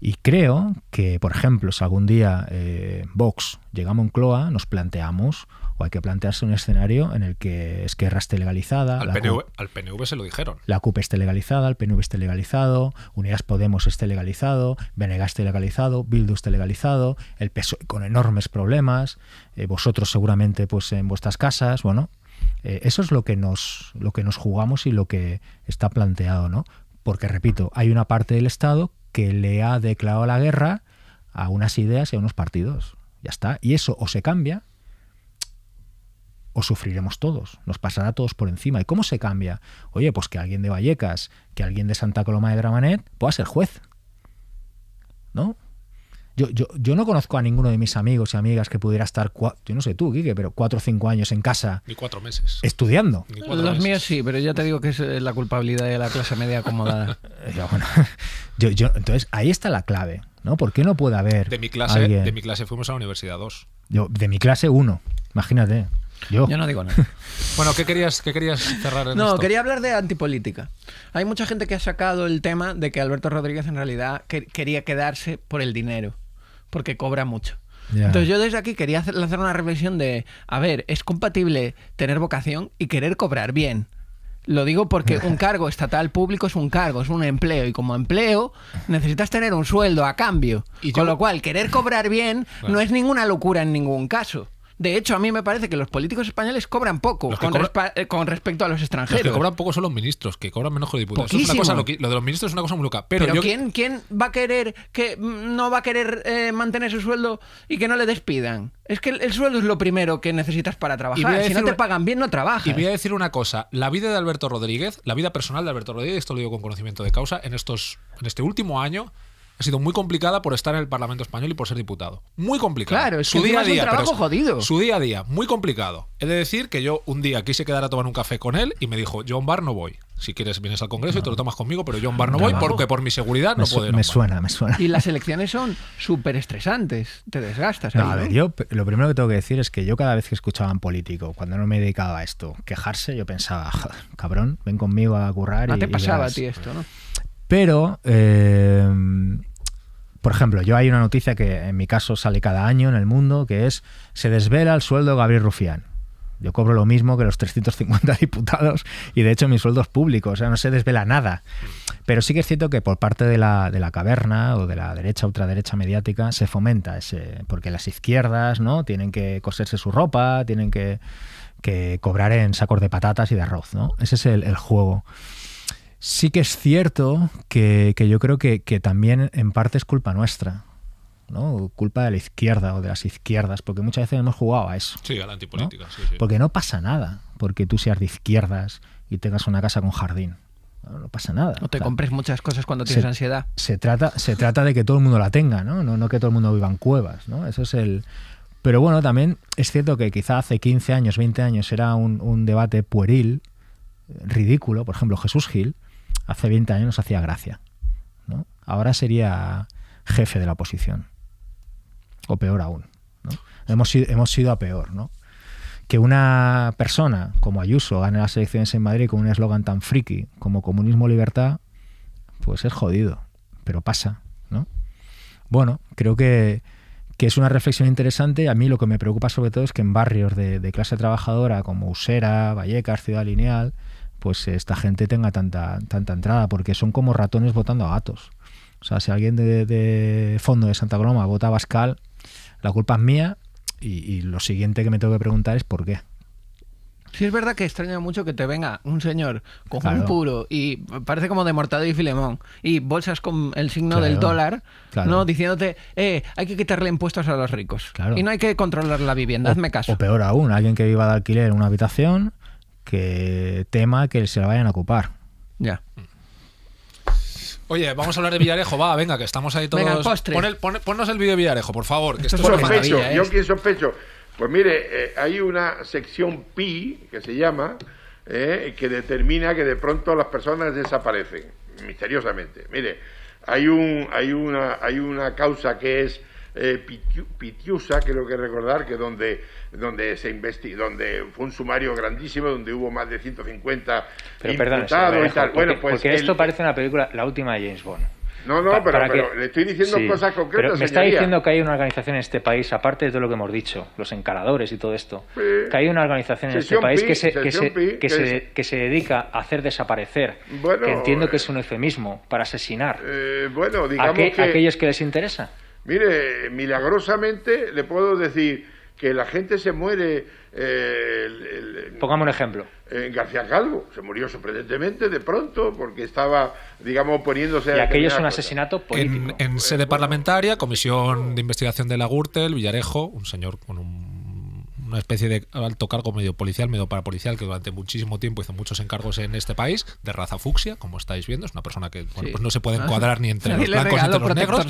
Y creo que, por ejemplo, si algún día eh, Vox llega a Moncloa, nos planteamos o hay que plantearse un escenario en el que Esquerra esté legalizada. Al, la PNV, se lo dijeron. La CUP esté legalizada, el PNV esté legalizado, Unidas Podemos esté legalizado, Venegas esté legalizado, Bildu esté legalizado, el PSOE con enormes problemas, eh, vosotros seguramente pues en vuestras casas, bueno, eh, eso es lo que nos lo que nos jugamos y lo que está planteado, ¿no? Porque repito, hay una parte del Estado que le ha declarado la guerra a unas ideas y a unos partidos. Ya está. Y eso o se cambia o sufriremos todos, nos pasará a todos por encima. ¿Y cómo se cambia? Oye, pues que alguien de Vallecas, que alguien de Santa Coloma de Dramanet, pueda ser juez. ¿No? Yo, yo, no conozco a ninguno de mis amigos y amigas que pudiera estar, yo no sé tú, Quique, pero cuatro o cinco años en casa. cuatro meses. Estudiando. Los míos sí, pero ya te digo que es eh, la culpabilidad de la clase media acomodada. yo, entonces, ahí está la clave, ¿no? ¿Por qué no puede haber. De mi clase, De mi clase fuimos a la Universidad dos Yo, de mi clase uno, imagínate. Yo. no digo nada. bueno, ¿qué querías, querías cerrar No, quería hablar de antipolítica. Hay mucha gente que ha sacado el tema de que Alberto Rodríguez en realidad quería quedarse por el dinero, porque cobra mucho. Entonces yo desde aquí quería hacer, una reflexión de, a ver, ¿es compatible tener vocación y querer cobrar bien? Lo digo porque un cargo estatal público es un cargo, es un empleo. Y como empleo necesitas tener un sueldo a cambio. Con lo cual, querer cobrar bien no es ninguna locura en ningún caso. De hecho, a mí me parece que los políticos españoles cobran poco eh, con, respecto a los extranjeros. Los que cobran poco son los ministros, que cobran menos que los diputados. lo, de los ministros es una cosa muy loca. Pero, ¿quién, ¿quién, va a querer que mm, no va a querer eh, mantener su sueldo y que no le despidan? Es que el, sueldo es lo primero que necesitas para trabajar. Si no te pagan bien, no trabajas. Y voy a decir una cosa. La vida de Alberto Rodríguez, la vida personal de Alberto Rodríguez, esto lo digo con conocimiento de causa, en, estos, en este último año ha sido muy complicada por estar en el Parlamento español y por ser diputado. Muy complicado. Claro, es su día a día, un trabajo jodido. Su día a día, muy complicado. He de decir que yo un día quise quedar a tomar un café con él y me dijo, yo a bar no voy. Si quieres vienes al Congreso y te lo tomas conmigo, pero yo a bar no, voy porque por mi seguridad no puedo. Me suena, me suena. Y las elecciones son súper estresantes, te desgastas. a ver, yo lo primero que tengo que decir es que yo cada vez que escuchaba en político, cuando no me dedicaba a esto, quejarse, yo pensaba, cabrón, ven conmigo a currar. No te pasaba a ti esto, ¿no? Pero, eh, por ejemplo, yo hay una noticia que en mi caso sale cada año en el mundo, que es, se desvela el sueldo de Gabriel Rufián. Yo cobro lo mismo que los 350 diputados y de hecho mi sueldo públicos, público, o sea, no se desvela nada. Pero sí que es cierto que por parte de la, de la caverna o de la derecha, ultraderecha mediática, se fomenta ese, porque las izquierdas ¿no? tienen que coserse su ropa, tienen que, que cobrar en sacos de patatas y de arroz, ¿no? Ese es el juego. Sí que es cierto que, yo creo que, también en parte es culpa nuestra, ¿no? culpa de la izquierda o de las izquierdas, porque muchas veces hemos jugado a eso. Sí, a la antipolítica, Porque no pasa nada, porque tú seas de izquierdas y tengas una casa con jardín. No, pasa nada. No te compres muchas cosas cuando tienes ansiedad. Se trata, se trata de que todo el mundo la tenga, ¿no? ¿no? que todo el mundo viva en cuevas, ¿no? Eso es el, pero bueno, también es cierto que quizá hace 15 años, 20 años era un, un debate pueril, ridículo, por ejemplo, Jesús Gil, hace 20 años nos hacía gracia. Ahora sería jefe de la oposición. O peor aún. Hemos, sido, a peor. Que una persona como Ayuso gane las elecciones en Madrid con un eslogan tan friki como comunismo libertad, pues es jodido. Pero pasa. ¿no? Bueno, creo que, es una reflexión interesante. A mí lo que me preocupa sobre todo es que en barrios de, de clase trabajadora como Usera, Vallecas, Ciudad Lineal, pues esta gente tenga tanta, tanta entrada, porque son como ratones votando a gatos. O sea, si alguien de, fondo de Santa Coloma vota a Bascal, la culpa es mía y, lo siguiente que me tengo que preguntar es por qué. Sí, es verdad que extraña mucho que te venga un señor con un puro y parece como de Mortadelo y Filemón y bolsas con el signo del dólar, ¿no? Diciéndote, eh, hay que quitarle impuestos a los ricos y no hay que controlar la vivienda, me hazme caso. O peor aún, alguien que viva de alquiler en una habitación que tema que se la vayan a ocupar. Ya. Oye, vamos a hablar de Villarejo, va, venga, que estamos ahí todos. pon ponnos el vídeo de Villarejo, por favor. sospecho, ¿eh? yo que sospecho. Pues mire, eh, hay una sección pi que se llama eh, que determina que de pronto las personas desaparecen misteriosamente. Mire, hay un hay una hay una causa que es eh, Pitiusa, creo que recordar, que donde, donde se investigó, donde fue un sumario grandísimo, donde hubo más de 150 pero, pues Porque, esto parece una película, la última de James Bond. No, no, pero, le estoy diciendo cosas concretas. me está diciendo que hay una organización en este país, aparte de todo lo que hemos dicho, los encaradores y todo esto, que hay una organización en este país que, se, que, dedica a hacer desaparecer, que entiendo que es eh, un eufemismo, para asesinar eh, bueno, a aquellos que les interesa. Mire, milagrosamente le puedo decir que la gente se muere. Eh, Pongamos un ejemplo. García Calvo se murió sorprendentemente de pronto porque estaba, digamos, poniéndose. Y aquello es un asesinato político. En, pues, sede parlamentaria, comisión de investigación de la el Villarejo, un señor con un una especie de alto cargo medio policial, medio parapolicial, que durante muchísimo tiempo hizo muchos encargos en este país, de raza fucsia, como estáis viendo. Es una persona que pues no se puede encuadrar ah, ni entre los blancos ni entre los negros.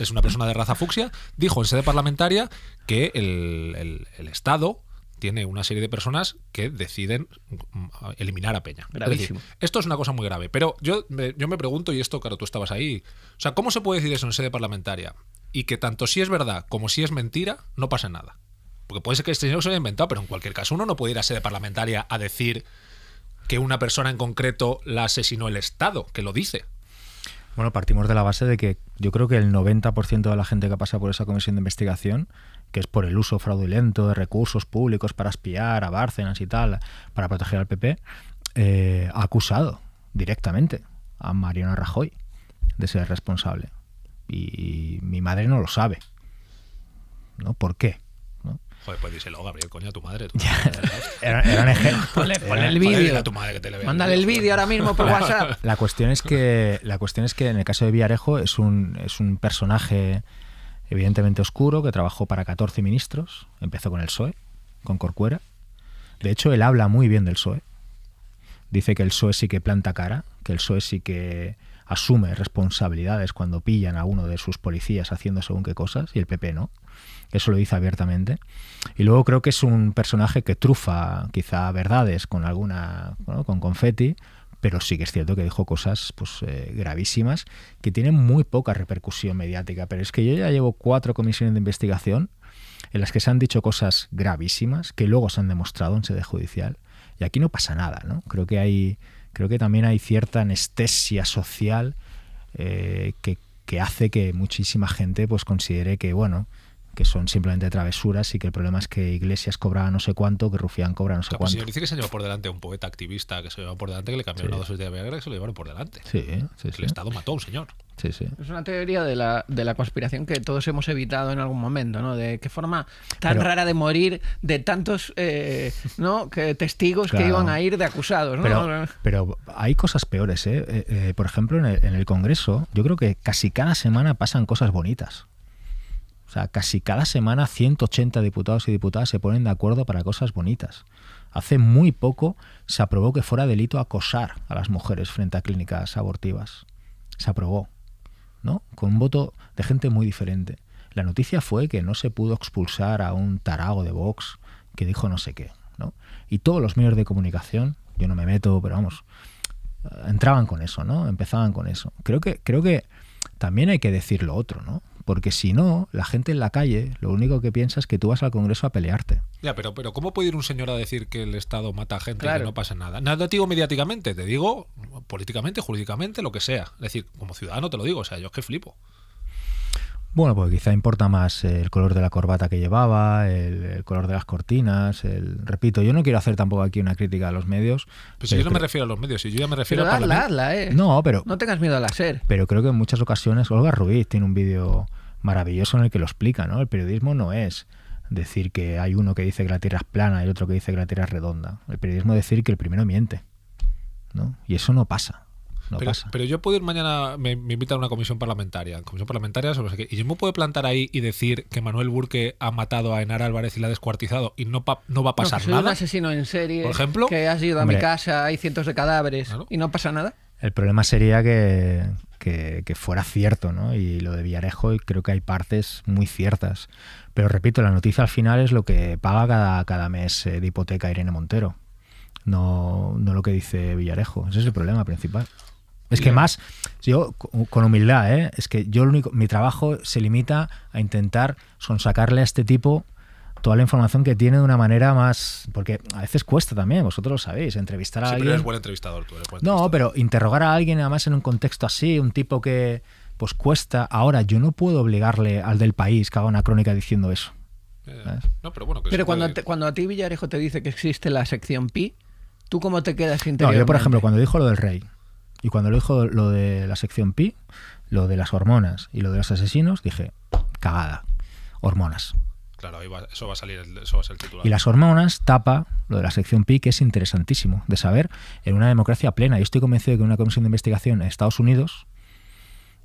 es, una persona de raza fucsia. Dijo en sede parlamentaria que el, Estado tiene una serie de personas que deciden mm, eliminar a Peña. esto es una cosa muy grave. Pero yo me, yo me pregunto, y esto, claro, tú estabas ahí. O sea, ¿cómo se puede decir eso en sede parlamentaria? Y que tanto si es verdad como si es mentira, no pasa nada. Porque puede ser que este señor se lo haya inventado, pero en cualquier caso, uno no puede ir a sede parlamentaria a decir que una persona en concreto la asesinó el Estado, que lo dice. Bueno, partimos de la base de que yo creo que el 90% de la gente que pasa por esa comisión de investigación, que es por el uso fraudulento de recursos públicos para espiar a Bárcenas y tal, para proteger al PP, eh, ha acusado directamente a Mariano Rajoy de ser responsable. Y mi madre no lo sabe. ¿no? ¿Por qué? Joder, pues díselo, Gabriel, coño, a tu madre. era, un ejemplo. Ponle, el vídeo. Mándale el vídeo ahora mismo por WhatsApp. La cuestión, es que, la cuestión es que en el caso de Villarejo es un, es un personaje evidentemente oscuro que trabajó para 14 ministros. Empezó con el PSOE, con Corcuera. De hecho, él habla muy bien del PSOE. Dice que el PSOE sí que planta cara, que el PSOE sí que asume responsabilidades cuando pillan a uno de sus policías haciendo según qué cosas y el PP no eso lo dice abiertamente. Y luego creo que es un personaje que trufa quizá verdades con alguna, con confeti, pero sí que es cierto que dijo cosas pues, eh, gravísimas que tienen muy poca repercusión mediática. Pero es que yo ya llevo cuatro comisiones de investigación en las que se han dicho cosas gravísimas que luego se han demostrado en sede judicial. Y aquí no pasa nada, ¿no? Creo que hay, creo que también hay cierta anestesia social eh, que, que, hace que muchísima gente pues considere que, bueno, que son simplemente travesuras y que el problema es que Iglesias cobraba no sé cuánto, que Rufián cobra no sé pues cuánto. Señor dice que se llevó por delante un poeta activista que se llevó por delante, que le cambiaron los de que se lo llevaron por delante. Sí, sí, el Estado mató a un señor. Sí, sí. Es una teoría de la, de la, conspiración que todos hemos evitado en algún momento, ¿no? De qué forma tan rara de morir de tantos eh, ¿no? que testigos que iban a ir de acusados, ¿no? Pero, hay cosas peores, ¿eh? eh, eh por ejemplo, en el Congreso, yo creo que casi cada semana pasan cosas bonitas. O sea, casi cada semana 180 diputados y diputadas se ponen de acuerdo para cosas bonitas. Hace muy poco se aprobó que fuera delito acosar a las mujeres frente a clínicas abortivas. Se aprobó, ¿no? Con un voto de gente muy diferente. La noticia fue que no se pudo expulsar a un tarago de Vox que dijo no sé qué, ¿no? Y todos los medios de comunicación, yo no me meto, pero vamos, eh, entraban con eso, ¿no? Empezaban con eso. Creo que, creo que también hay que decir lo otro, ¿no? porque si no, la gente en la calle lo único que piensa es que tú vas al Congreso a pelearte. Ya, pero, pero ¿cómo puede ir un señor a decir que el Estado mata a gente y que no pasa nada? No te digo mediáticamente, te digo políticamente, jurídicamente, lo que sea. Es decir, como ciudadano te lo digo, o sea, yo es que flipo. Bueno, pues quizá importa más el color de la corbata que llevaba, el, color de las cortinas, repito, yo no quiero hacer tampoco aquí una crítica a los medios. Pues si yo no me refiero a los medios, si yo ya me refiero a la, eh. No, pero no tengas miedo la ser. Pero creo que en muchas ocasiones Olga Ruiz tiene un vídeo maravilloso en el que lo explica, ¿no? El periodismo no es decir que hay uno que dice que la Tierra es plana y otro que dice que la Tierra es redonda. El periodismo es decir que el primero miente, ¿no? Y eso no pasa pero, yo puedo ir mañana, me, me invitan a una comisión parlamentaria, comisión parlamentaria sobre y yo me puedo plantar ahí y decir que Manuel Burke ha matado a Enar Álvarez y la ha descuartizado y no, va a pasar no, soy un asesino en serie, por ejemplo, que has ido a mi casa, hay cientos de cadáveres y no pasa nada. El problema sería que, fuera cierto, ¿no? Y lo de Villarejo creo que hay partes muy ciertas. Pero repito, la noticia al final es lo que paga cada, cada mes eh, de hipoteca Irene Montero no, no lo que dice Villarejo. Ese es el problema principal. Es que más, yo con humildad, ¿eh? es que yo lo único, mi trabajo se limita a intentar sacarle a este tipo toda la información que tiene de una manera más. Porque a veces cuesta también, vosotros lo sabéis, entrevistar a alguien. buen entrevistador, tú No, pero interrogar a alguien, además en un contexto así, un tipo que pues cuesta. Ahora, yo no puedo obligarle al del país que haga una crónica diciendo eso. Eh, pero cuando, cuando a ti Villarejo te dice que existe la sección pi, ¿tú cómo te quedas interiormente? yo, por ejemplo, cuando dijo lo del rey y cuando lo dijo lo de la sección pi, lo de las hormonas y lo de los asesinos, dije, cagada, hormonas. Claro, eso va a salir, eso va a ser el titular. Y las hormonas tapa lo de la sección pi, que es interesantísimo de saber en una democracia plena. Yo estoy convencido de que una comisión de investigación en Estados Unidos,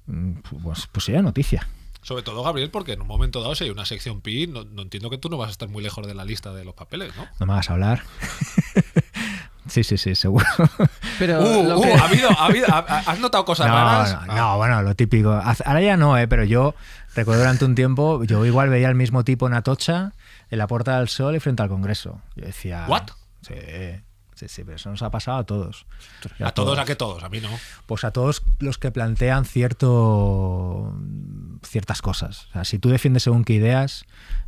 mm, pues, pues sería noticia. Sobre todo, Gabriel, porque en un momento dado, si hay una sección PI, no, entiendo que tú no vas a estar muy lejos de la lista de los papeles, ¿no? No me a hablar. Sí, sí, sí, seguro. Pero uh, uh, ha habido, ¿has notado cosas raras? No, bueno, lo típico. Ahora ya no, ¿eh? pero yo recuerdo durante un tiempo, yo igual veía al mismo tipo en Atocha, en la Puerta del Sol y frente al Congreso. Yo decía... ¿What? Sí. Sí, sí, pero eso nos ha pasado a todos. ¿A, todos, a que todos? A mí no. Pues a todos los que plantean cierto, ciertas cosas. O sea, si tú defiendes según qué ideas,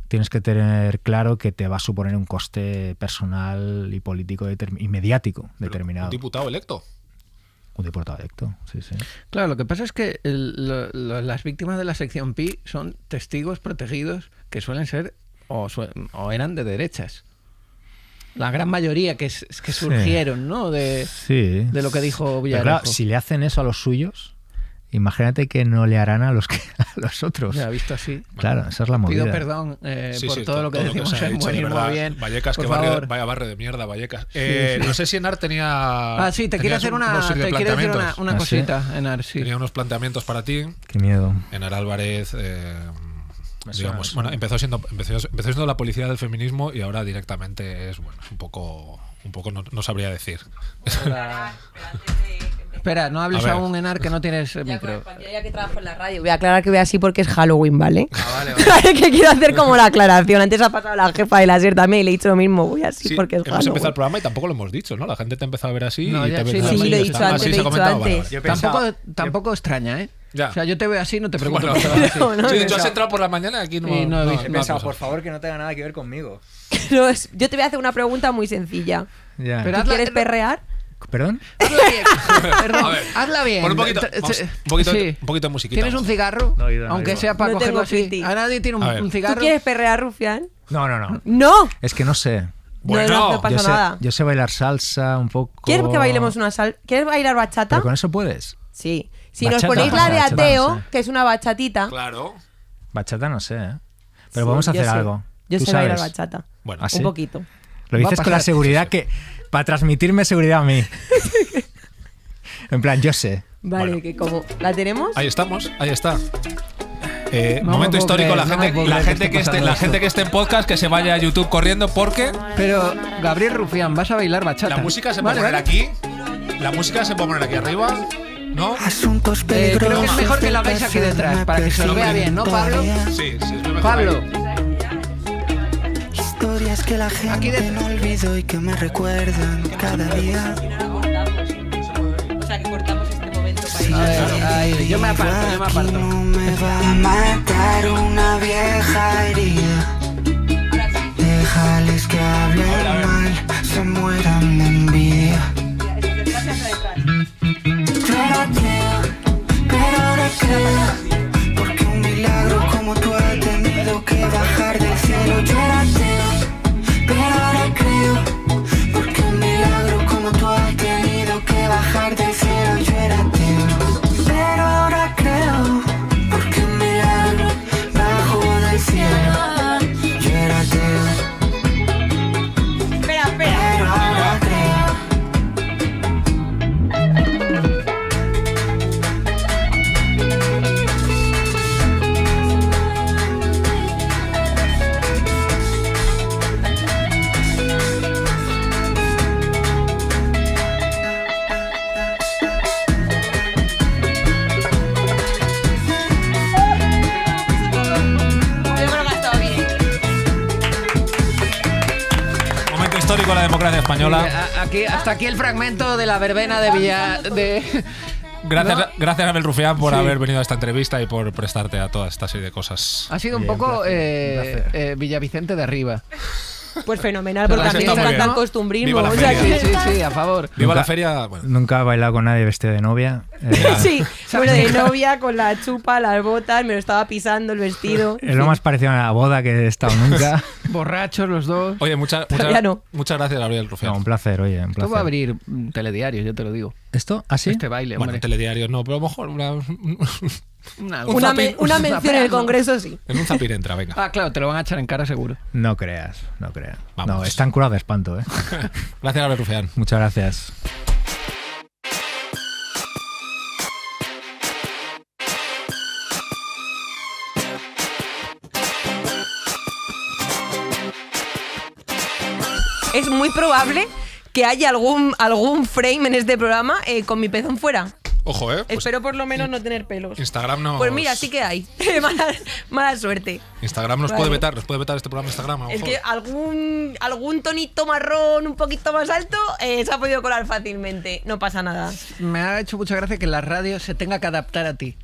tienes que tener claro que te va a suponer un coste personal y político y mediático determinado. ¿Un diputado electo? Un diputado electo, sí, sí. Claro, lo que pasa es que las víctimas de la sección Pi son testigos protegidos que suelen ser o eran de derechas la gran mayoría que, que surgieron, ¿no? De, de lo que dijo Villarreal Claro, si le hacen eso a los suyos, imagínate que no le harán a los a los otros. Ya, visto así. Claro, esa es la movida. Pido perdón eh, por todo, lo que decimos muy bien. Vallecas, que vaya barrio de mierda, Vallecas. Eh, no sé si Enar tenía. Ah, sí, te quiero hacer una, te una, ¿Ah, cosita, Enar. Sí. Tenía unos planteamientos para ti. Qué miedo. Enar Álvarez. Eh, bueno, empezó siendo, empezó, empezó siendo la policía del feminismo y ahora directamente es, bueno, un poco, un poco no, sabría decir. Espera, no hables aún, Enar, que no tienes micro. ya que trabajo en la radio, voy a aclarar que voy así porque es Halloween, ¿vale? Ah, que quiero hacer como la aclaración. Antes ha pasado la jefa de la SER también y le he dicho lo mismo, voy así porque es Halloween. empezado el programa y tampoco lo hemos dicho, ¿no? La gente te ha empezado a ver así y te sí, Tampoco, tampoco extraña, ¿eh? O sea, yo te veo así, no te pregunto. Bueno, no, has entrado por la mañana aquí no. no, no he pensado, por favor, que no tenga nada que ver conmigo. yo te voy a hacer una pregunta muy sencilla. ¿Tú quieres eh, perrear? ¿Perdón? Hazla bien. a ver, hazla bien. un poquito, un, poquito, de musiquita. ¿Tienes un cigarro? Aunque sea para cogerlo así. ¿A nadie tiene un, cigarro? ¿Tú quieres perrear, Rufián? No, no, no. ¿No? Es que no sé. Bueno, no, pasa nada. Yo sé bailar salsa un poco. ¿Quieres que bailemos una salsa? ¿Quieres bailar bachata? ¿Pero con eso puedes? Sí. Si nos ponéis la de ateo, que es una bachatita. Claro. Bachata no sé, ¿eh? Pero vamos podemos hacer algo. Yo sé bailar bachata. Bueno, un poquito. Lo dices con la seguridad que. Para transmitirme seguridad a mí. en plan, yo sé. Vale, que como. ¿La tenemos? Ahí estamos, ahí está. Eh, momento histórico, la gente, la gente que, esté, la gente que esté en podcast que se vaya a YouTube corriendo porque. Pero Gabriel Rufián, vas a bailar bachata. La música se puede poner aquí. La música se puede poner aquí arriba. Eh, asuntos eh, creo que es mejor que lo hagáis aquí detrás, para que se lo vea bien, ¿no, Pablo? Sí, sí, mejor Pablo. Historias que la gente no olvido y que me recuerdan cada día. O sea, que cortamos este momento para yo me aparto, No me va a matar una vieja herida. Déjales que hablen mal, se mueran de envidia. kill, pero ahora kill. democracia española. Aquí, hasta aquí el fragmento de la verbena de Villa. De, Gracias, gracias Abel Rufián por haber venido a esta entrevista y por prestarte a toda esta serie de cosas. Ha sido un poco eh, eh, Villavicente de arriba. Pues fenomenal, porque a mí me encanta Sí, sí, a favor. Viva la feria. Nunca he bailado con nadie vestido de novia. Eh, sí, bueno, de novia, con la chupa, las botas, me lo estaba pisando el vestido. Es lo más parecido a la boda que he estado nunca. Borrachos los dos. Oye, muchas muchas gracias, Gabriel Rufián. un placer, oye, Esto va a abrir mm, telediarios, yo te lo digo. ¿Esto? ¿Así? ¿Ah, este baile, Bueno, telediarios no, pero a lo mejor una, una, mención en el Congreso, sí. En un zapir entra, venga. Ah, claro, te lo van a echar en cara seguro. No creas, no creas. No, están curados de espanto, ¿eh? gracias, Albert Rufián Muchas gracias. Es muy probable que haya algún, algún frame en este programa eh, con mi pezón fuera. Ojo, ¿eh? Pues Espero por lo menos no tener pelos. Instagram no. Pues mira, sí que hay. mala, mala suerte. Instagram nos puede vetar, nos puede vetar este programa Instagram. Es que algún, algún tonito marrón un poquito más alto eh, se ha podido colar fácilmente. No pasa nada. Me ha hecho mucha gracia que la radio se tenga que adaptar a ti.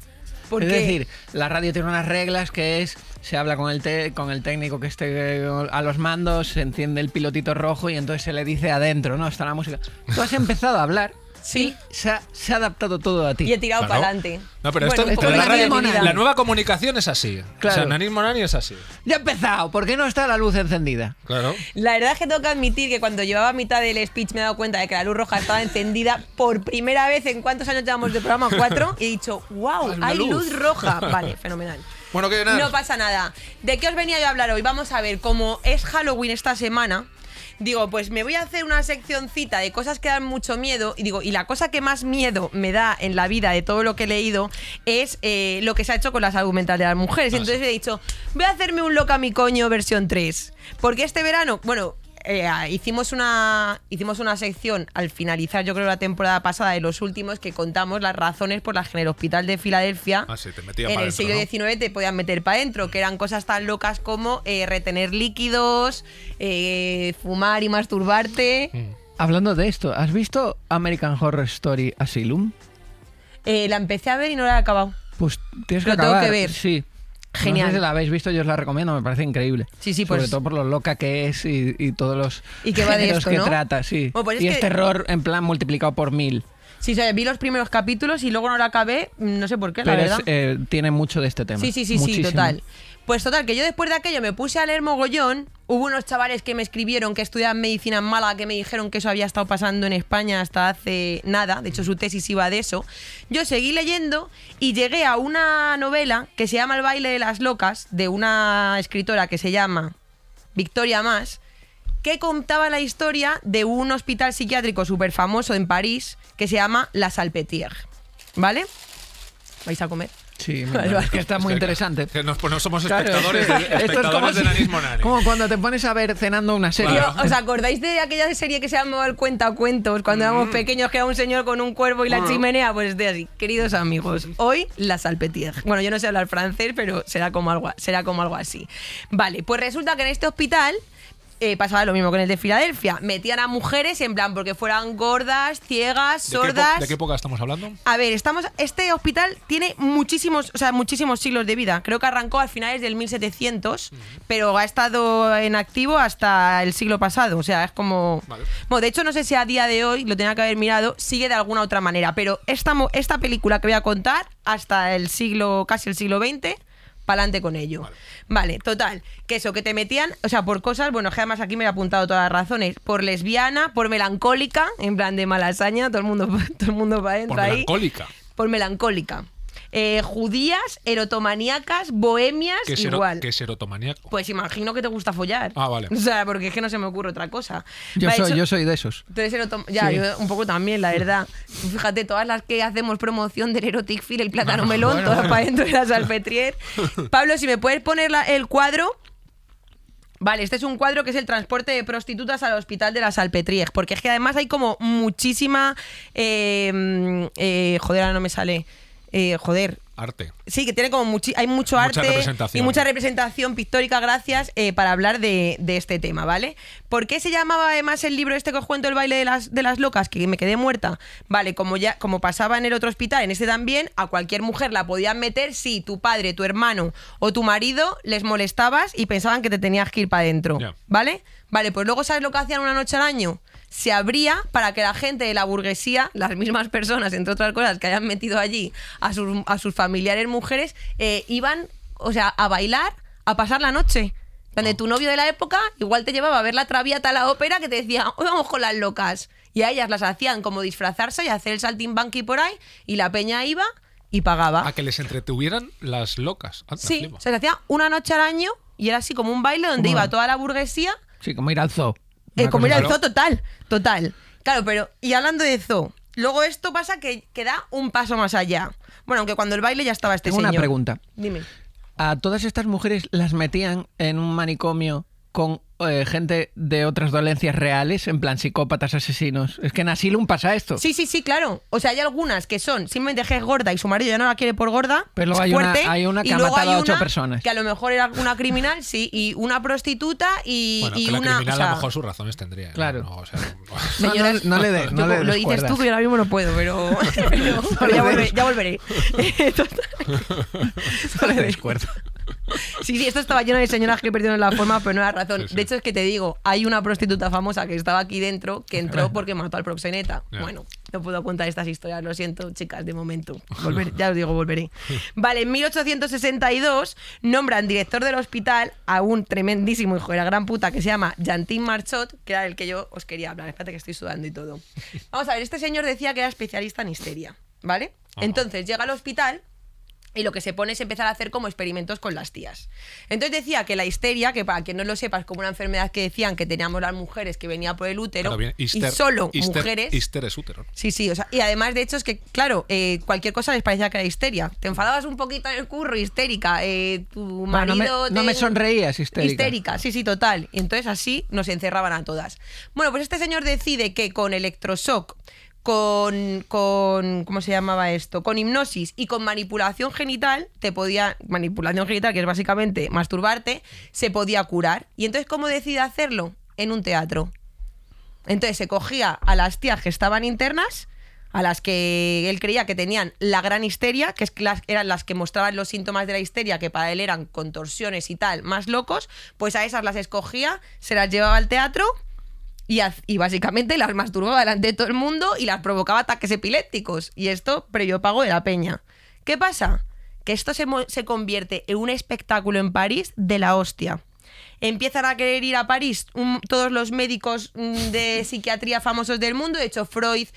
¿Por es decir, la radio tiene unas reglas que es se habla con el, con el técnico que esté eh, a los mandos, se enciende el pilotito rojo y entonces se le dice adentro, ¿no? Está la música. Tú has empezado a hablar Sí. Se ha, adaptado todo a ti. Y he tirado para adelante. No, pero esto, la, nueva comunicación es así. Claro. O sea, es así. Ya he empezado. ¿Por qué no está la luz encendida? Claro. La verdad es que tengo que admitir que cuando llevaba mitad del speech me he dado cuenta de que la luz roja estaba encendida por primera vez en cuántos años llevamos de programa, cuatro, y he dicho, wow, hay luz. roja. Vale, fenomenal. Bueno, que nada. No pasa nada. ¿De qué os venía yo a hablar hoy? Vamos a ver, cómo es Halloween esta semana, digo, pues me voy a hacer una seccioncita de cosas que dan mucho miedo. Y digo, y la cosa que más miedo me da en la vida de todo lo que he leído es eh, lo que se ha hecho con las argumentas de las mujeres. y ah, Entonces he dicho, voy a hacerme un loca mi coño versión 3. Porque este verano, bueno, eh, hicimos, una, hicimos una sección al finalizar, yo creo, la temporada pasada de los últimos que contamos las razones por las que en el hospital de Filadelfia ah, en el siglo XIX te podían meter para adentro, que eran cosas tan locas como eh, retener líquidos, eh, fumar y masturbarte. Mm. Hablando de esto, ¿has visto American Horror Story Asylum? la empecé a ver y no la he acabado. Pues tienes que acabar. Sí, Genial. si la habéis visto, yo os la recomiendo, me parece increíble. Sí, sí, Sobre pues- todo por lo loca que es y, todos los ¿Y que de trata, sí. Pues y es, error en plan multiplicado por mil. Sí, sí vi los primeros capítulos y luego no la acabé, no sé por qué, la verdad. Eh, tiene mucho de este tema. Sí, sí, sí, sí, total. Pues total, que yo después de aquello me puse a leer mogollón. Hubo unos chavales que me escribieron que estudiaban medicina en Málaga que me dijeron que eso había estado pasando en España hasta hace nada. De hecho, su tesis iba de eso. Yo seguí leyendo y llegué a una novela que se llama El baile de las locas, de una escritora que se llama Victoria Más, que contaba la historia de un hospital psiquiátrico súper famoso en París que se llama La Salpetier ¿Vale? ¿Vais a comer? Sí, es que está muy interesante. Que pues no somos espectadores, de, Esto es de Como cuando te pones a ver cenando una serie. ¿Os acordáis de aquella serie que se llamaba El Cuentacuentos? Cuando mm. éramos pequeños, que era un señor con un cuervo y la mm. chimenea. Pues de así, queridos amigos, hoy la salpetier. Bueno, yo no sé hablar francés, pero será como algo, será como algo así. Vale, pues resulta que en este hospital eh, pasaba lo mismo con el de Filadelfia. Metían a mujeres en plan porque fueran gordas, ciegas, sordas. ¿De qué época estamos hablando? A ver, estamos. Este hospital tiene muchísimos, o sea, muchísimos siglos de vida. Creo que arrancó a finales del 1700, pero ha estado en activo hasta el siglo pasado. O sea, es como. Bueno, de hecho, no sé si a día de hoy lo tenía que haber mirado, sigue de alguna otra manera. Pero esta, esta película que voy a contar, hasta el siglo, casi el siglo XX, pa'lante con ello. Vale. total. Que eso, que te metían, o sea, por cosas, bueno, que además aquí me he apuntado todas las razones. Por lesbiana, por melancólica, en plan de malasaña, todo el mundo, todo el mundo va a entrar ahí. Melancólica. Por melancólica. Eh, judías, erotomaníacas, bohemias, es igual. ¿Qué es erotomaníaco? Pues imagino que te gusta follar. Ah, vale. O sea, porque es que no se me ocurre otra cosa. Yo, soy, yo soy de esos. tú Ya, yo un poco también, la verdad. Fíjate, todas las que hacemos promoción del Erotic Feel, el plátano ah, melón, todas para dentro de la salpetrier. Pablo, si me puedes poner el cuadro. Vale, este es un cuadro que es el transporte de prostitutas al hospital de la Salpetrier, porque es que además hay como muchísima... Eh, eh, joder, ahora no me sale. Eh, joder. Arte. Sí, que tiene como hay mucho arte y mucha representación pictórica, gracias, eh, para hablar de, este tema, ¿vale? ¿Por qué se llamaba además el libro este que os cuento, El baile de las, de las locas, que me quedé muerta? Vale, como ya como pasaba en el otro hospital, en este también, a cualquier mujer la podían meter si tu padre, tu hermano o tu marido les molestabas y pensaban que te tenías que ir para adentro, ¿vale? Vale, pues luego ¿sabes lo que hacían una noche al año? se abría para que la gente de la burguesía, las mismas personas, entre otras cosas, que hayan metido allí a sus, familiares mujeres, eh, iban, o sea, a bailar, a pasar la noche. Donde ah. tu novio de la época igual te llevaba a ver la traviata a la ópera que te decía, hoy vamos con las locas. Y a ellas las hacían como disfrazarse y hacer el saltimbanqui por ahí, y la peña iba y pagaba. A que les entretuvieran las locas. sí, se les hacía una noche al año y era así como un baile donde iba toda la burguesía. Sí, como ir al zoo. Eh, como ir al zoo, total, total. Claro, pero, y hablando de zoo, luego esto pasa que, queda da un paso más allá. Bueno, aunque cuando el baile ya estaba este Tengo una pregunta. Dime. ¿A todas estas mujeres las metían en un manicomio con eh, gente de otras dolencias reales, en plan psicópatas, asesinos. Es que en Asylum pasa esto. Sí, sí, sí, claro. O sea, hay algunas que son simplemente que es gorda y su marido ya no la quiere por gorda. Pero luego hay, una, hay, una, que ha matado a ocho personas. Que a lo mejor era una criminal, sí, y una prostituta y, bueno, que la Criminal, a lo mejor sus razones tendría. Claro. No, le des. No le des lo dices tú que yo ahora mismo no puedo, pero. ya, volveré, ya, volveré. no le des cuerda. Sí, sí, esto estaba lleno de señoras que perdieron la forma, pero no era razón hecho es que te digo, hay una prostituta famosa que estaba aquí dentro que entró porque mató al proxeneta. Bueno, no puedo contar estas historias, lo siento, chicas, de momento. ya os digo, volveré. Vale, en 1862 nombran director del hospital a un tremendísimo hijo de la gran puta que se llama Jantín Marchot, que era el que yo os quería hablar. Espérate que estoy sudando y todo. Vamos a ver, este señor decía que era especialista en histeria, ¿vale? Entonces llega al hospital y lo que se pone es empezar a hacer como experimentos con las tías. Entonces decía que la histeria, que para quien no lo sepa, es como una enfermedad que decían que teníamos las mujeres que venía por el útero y solo mujeres. es útero. Sí, sí. y además, de hecho, es que, claro, eh, cualquier cosa les parecía que era histeria. Te enfadabas un poquito en el curro, histérica. Eh, tu marido. no, me, sonreías, histérica. Histérica, sí, sí, total. Y entonces así nos encerraban a todas. Bueno, pues este señor decide que con electroshock con, con, ¿cómo se llamaba esto? Con hipnosis y con manipulación genital, te podía, manipulación genital, que es básicamente masturbarte, se podía curar. Y entonces, ¿cómo decide hacerlo? En un teatro. Entonces se cogía a las tías que estaban internas, a las que él creía que tenían la gran histeria, que, es eran las que mostraban los síntomas de la histeria, que para él eran contorsiones y tal, más locos, pues a esas las escogía, se las llevaba al teatro y, básicamente las masturbaba delante de todo el mundo y las provocaba ataques epilépticos. Y esto previo pago de la peña. ¿Qué pasa? Que esto se, convierte en un espectáculo en París de la hostia. Empiezan a querer ir a París todos los médicos mm, de psiquiatría famosos del mundo. De hecho, Freud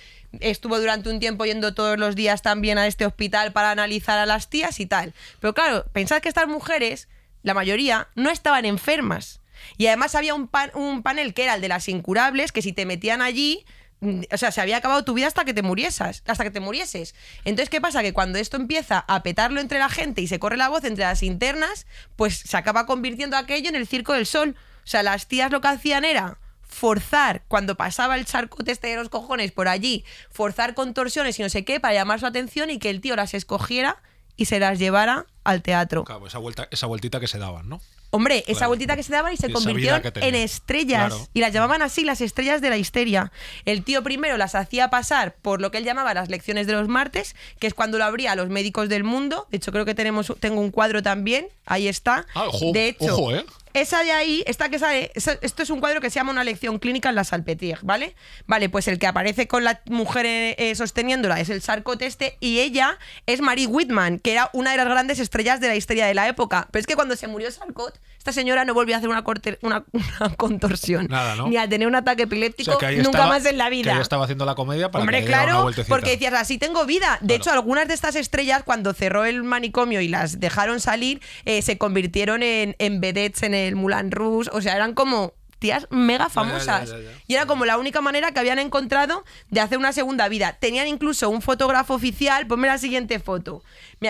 estuvo durante un tiempo yendo todos los días también a este hospital para analizar a las tías y tal. Pero claro, pensad que estas mujeres, la mayoría, no estaban enfermas y además había un, panel que era el de las incurables, que si te metían allí, mm, o sea, se había acabado tu vida hasta que te murieses, hasta que te murieses. Entonces, ¿qué pasa? Que cuando esto empieza a petarlo entre la gente y se corre la voz entre las internas, pues se acaba convirtiendo aquello en el circo del sol. O sea, las tías lo que hacían era forzar, cuando pasaba el charcote este de los cojones por allí, forzar contorsiones y no sé qué para llamar su atención y que el tío las escogiera y se las llevara al teatro. Claro, esa, vuelta, esa vueltita que se daban, ¿no? Hombre, esa vueltita que se daban y se convirtieron en estrellas. Y las llamaban así, las estrellas de la histeria. El tío primero las hacía pasar por lo que él llamaba las lecciones de los martes, que es cuando lo abría a los médicos del mundo. De hecho, creo que tenemos, tengo un cuadro también. Ahí está. Ah, de hecho, ¿eh? Esa de ahí, esta que sale, esto es un cuadro que se llama una lección clínica en la Salpetier, ¿vale? Vale, pues el que aparece con la mujer eh, sosteniéndola es el Sarcot este y ella es Marie Whitman, que era una de las grandes estrellas de la historia de la época. Pero es que cuando se murió Sarcot, esta señora no volvió a hacer una, corte, una, contorsión, ni a tener un ataque epiléptico nunca más en la vida. estaba haciendo la comedia para Hombre, claro, porque decías, así tengo vida. De hecho, algunas de estas estrellas, cuando cerró el manicomio y las dejaron salir, eh, se convirtieron en, vedettes en el Mulan Rouge. O sea, eran como tías mega famosas. y era como la única manera que habían encontrado de hacer una segunda vida. Tenían incluso un fotógrafo oficial, ponme la siguiente foto,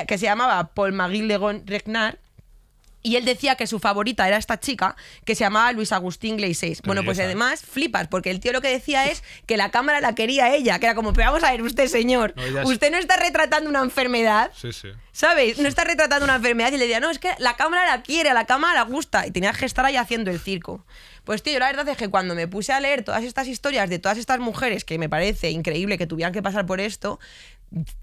que se llamaba Paul Maguille de Regnar, y él decía que su favorita era esta chica que se llamaba Luis Agustín Gleiseis. Bueno, pues además flipas, porque el tío lo que decía es que la cámara la quería ella, que era como, pero vamos a ver, usted señor, usted no está retratando una enfermedad. Sí, sí. ¿Sabes? No está retratando una enfermedad y le decía, no, es que la cámara la quiere, a la cámara la gusta. Y tenía que estar ahí haciendo el circo. Pues tío, la verdad es que cuando me puse a leer todas estas historias de todas estas mujeres, que me parece increíble que tuvieran que pasar por esto,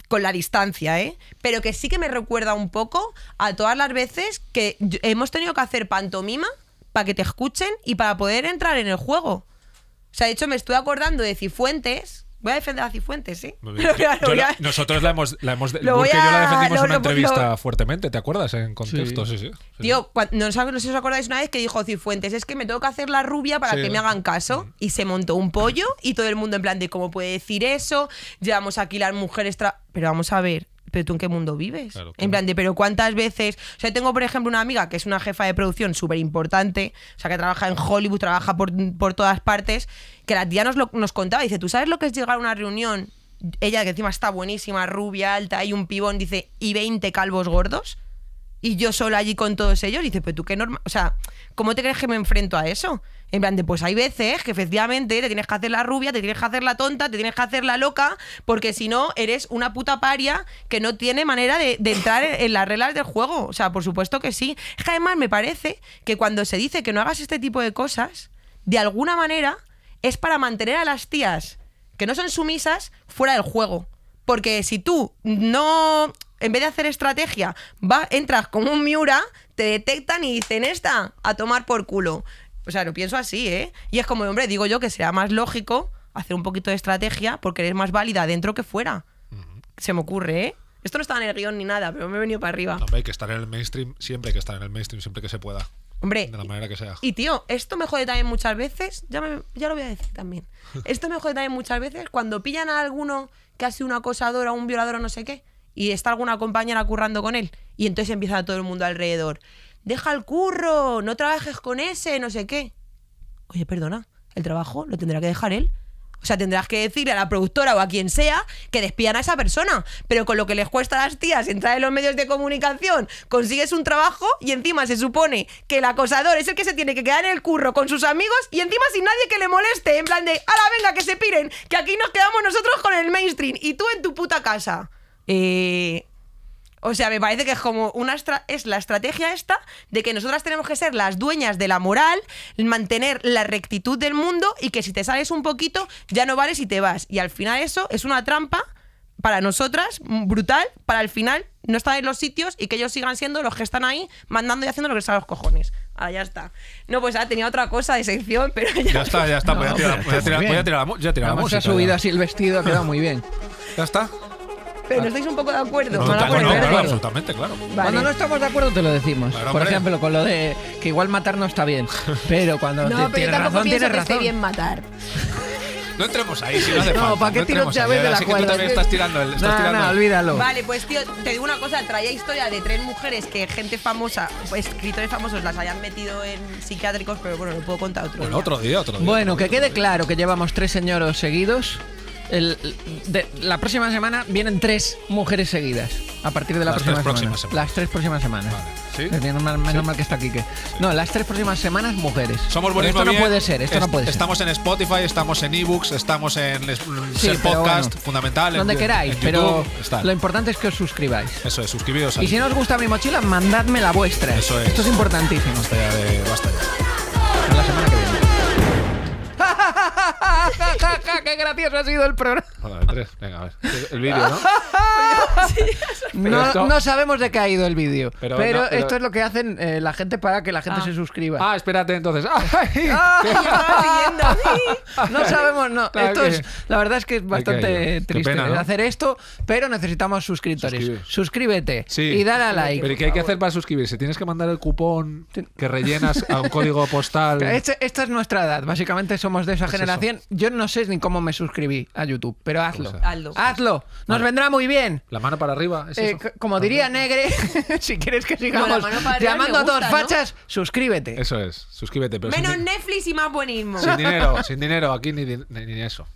con la distancia, ¿eh? Pero que sí que me recuerda un poco a todas las veces que hemos tenido que hacer pantomima para que te escuchen y para poder entrar en el juego. O sea, de hecho me estoy acordando de Cifuentes, Voy a defender a Cifuentes, ¿sí? nosotros la hemos. La hemos yo la defendimos en una entrevista fuertemente, ¿te acuerdas? En contexto, sí, sí. Tío, no, sé si os acordáis una vez que dijo Cifuentes, es que me tengo que hacer la rubia para que me hagan caso. Mm. Y se montó un pollo y todo el mundo en plan de cómo puede decir eso, llevamos aquí las mujeres. Pero vamos a ver, pero tú en qué mundo vives. En plan de, pero cuántas veces. O sea, tengo, por ejemplo, una amiga que es una jefa de producción súper importante, o sea, que trabaja en Hollywood, trabaja por, por todas partes, que la tía nos, nos contaba, dice, ¿tú sabes lo que es llegar a una reunión? Ella, que encima está buenísima, rubia, alta, y un pibón, dice, ¿y 20 calvos gordos? Y yo sola allí con todos ellos, y dice, pues tú qué normal, o sea, ¿cómo te crees que me enfrento a eso? En plan de, pues hay veces que efectivamente te tienes que hacer la rubia, te tienes que hacer la tonta, te tienes que hacer la loca, porque si no, eres una puta paria que no tiene manera de, entrar en, en, las reglas del juego. O sea, por supuesto que sí. Es que además me parece que cuando se dice que no hagas este tipo de cosas, de alguna manera es para mantener a las tías que no son sumisas fuera del juego. Porque si tú no, en vez de hacer estrategia, va, entras como un miura, te detectan y dicen, esta, a tomar por culo. O sea, lo pienso así, ¿eh? Y es como, hombre, digo yo que será más lógico hacer un poquito de estrategia porque eres más válida dentro que fuera. Se me ocurre, ¿eh? Esto no estaba en el guión ni nada, pero me he venido para arriba. hay que estar en el mainstream siempre hay que estar en el mainstream, siempre que se pueda. Hombre. De la manera que sea. Y tío, esto me jode también muchas veces. Ya, ya lo voy a decir también. Esto me jode también muchas veces cuando pillan a alguno que ha sido un acosador o un violador o no sé qué. Y está alguna compañera currando con él. Y entonces empieza todo el mundo alrededor. Deja el curro, no trabajes con ese, no sé qué. Oye, perdona, el trabajo lo tendrá que dejar él. O sea, tendrás que decirle a la productora o a quien sea que despidan a esa persona. Pero con lo que les cuesta a las tías entrar en los medios de comunicación, consigues un trabajo y encima se supone que el acosador es el que se tiene que quedar en el curro con sus amigos y encima sin nadie que le moleste. En plan de, ala, venga, que se piren, que aquí nos quedamos nosotros con el mainstream y tú en tu puta casa. Eh, o sea, me parece que es como una es la estrategia esta de que nosotras tenemos que ser las dueñas de la moral, mantener la rectitud del mundo y que si te sales un poquito ya no vales y te vas. Y al final eso es una trampa para nosotras brutal, para al final no estar en los sitios y que ellos sigan siendo los que están ahí mandando y haciendo lo que a los cojones. Ah, ya está. No, pues ha ah, tenía otra cosa de sección, pero ya. Ya está, ya está. Pues tirar, pues pues la, así el vestido, ha quedado muy bien. ¿Ya está? Pero no estáis un poco de acuerdo. No, no, no, absolutamente, claro. Cuando no estamos de acuerdo te lo decimos. Por ejemplo, con lo de que igual matar no está bien. Pero cuando no, te, pero tienes yo tampoco razón, tienes que razón. esté bien matar. No entremos ahí, si no No, ¿para qué tiro Chávez de la cuerda? tú también estás tirando Estás no, tirando no, el... olvídalo. Vale, pues tío, te digo una cosa: traía historia de tres mujeres que gente famosa, escritores famosos, las hayan metido en psiquiátricos, pero bueno, lo puedo contar otro bueno, día. Otro día, otro día. Bueno, que quede claro que llevamos tres señoros seguidos la próxima semana vienen tres mujeres seguidas. A partir de la próxima semana. Las tres próximas semanas. Vale. Menos, mal, que está No, las tres próximas semanas mujeres. Somos Esto no puede ser, esto no puede estamos en Spotify, estamos en ebooks, estamos en el podcast, fundamental. Donde queráis, pero lo importante es que os suscribáis. Eso es, suscribiros. Y si no os gusta mi mochila, mandadme la vuestra. Eso Esto es importantísimo. la semana que viene. ¡Qué gracioso ha sido el programa! venga, a ver. El vídeo, ¿no? no, sabemos de qué ha ido el vídeo. Pero, esto es lo que hacen eh, la gente para que la gente ah. se suscriba. Ah, espérate entonces. no sabemos, no. esto es, la verdad es que es bastante triste hacer esto, pero necesitamos suscriptores. Suscríbete y dale a like. Pero ¿qué hay que hacer para suscribirse? Tienes que mandar el cupón que rellenas a un código postal. Este, esta es nuestra edad. Básicamente somos de esa pues generación yo no sé ni cómo me suscribí a YouTube, pero pues hazlo. Hazlo. Nos vendrá muy bien. La mano para arriba. Eh, como diría Negre, si quieres que sigamos llamando a todos fachas, suscríbete. Eso es, suscríbete. Menos Netflix y más buenismo. Sin dinero, sin dinero, aquí ni, ni eso.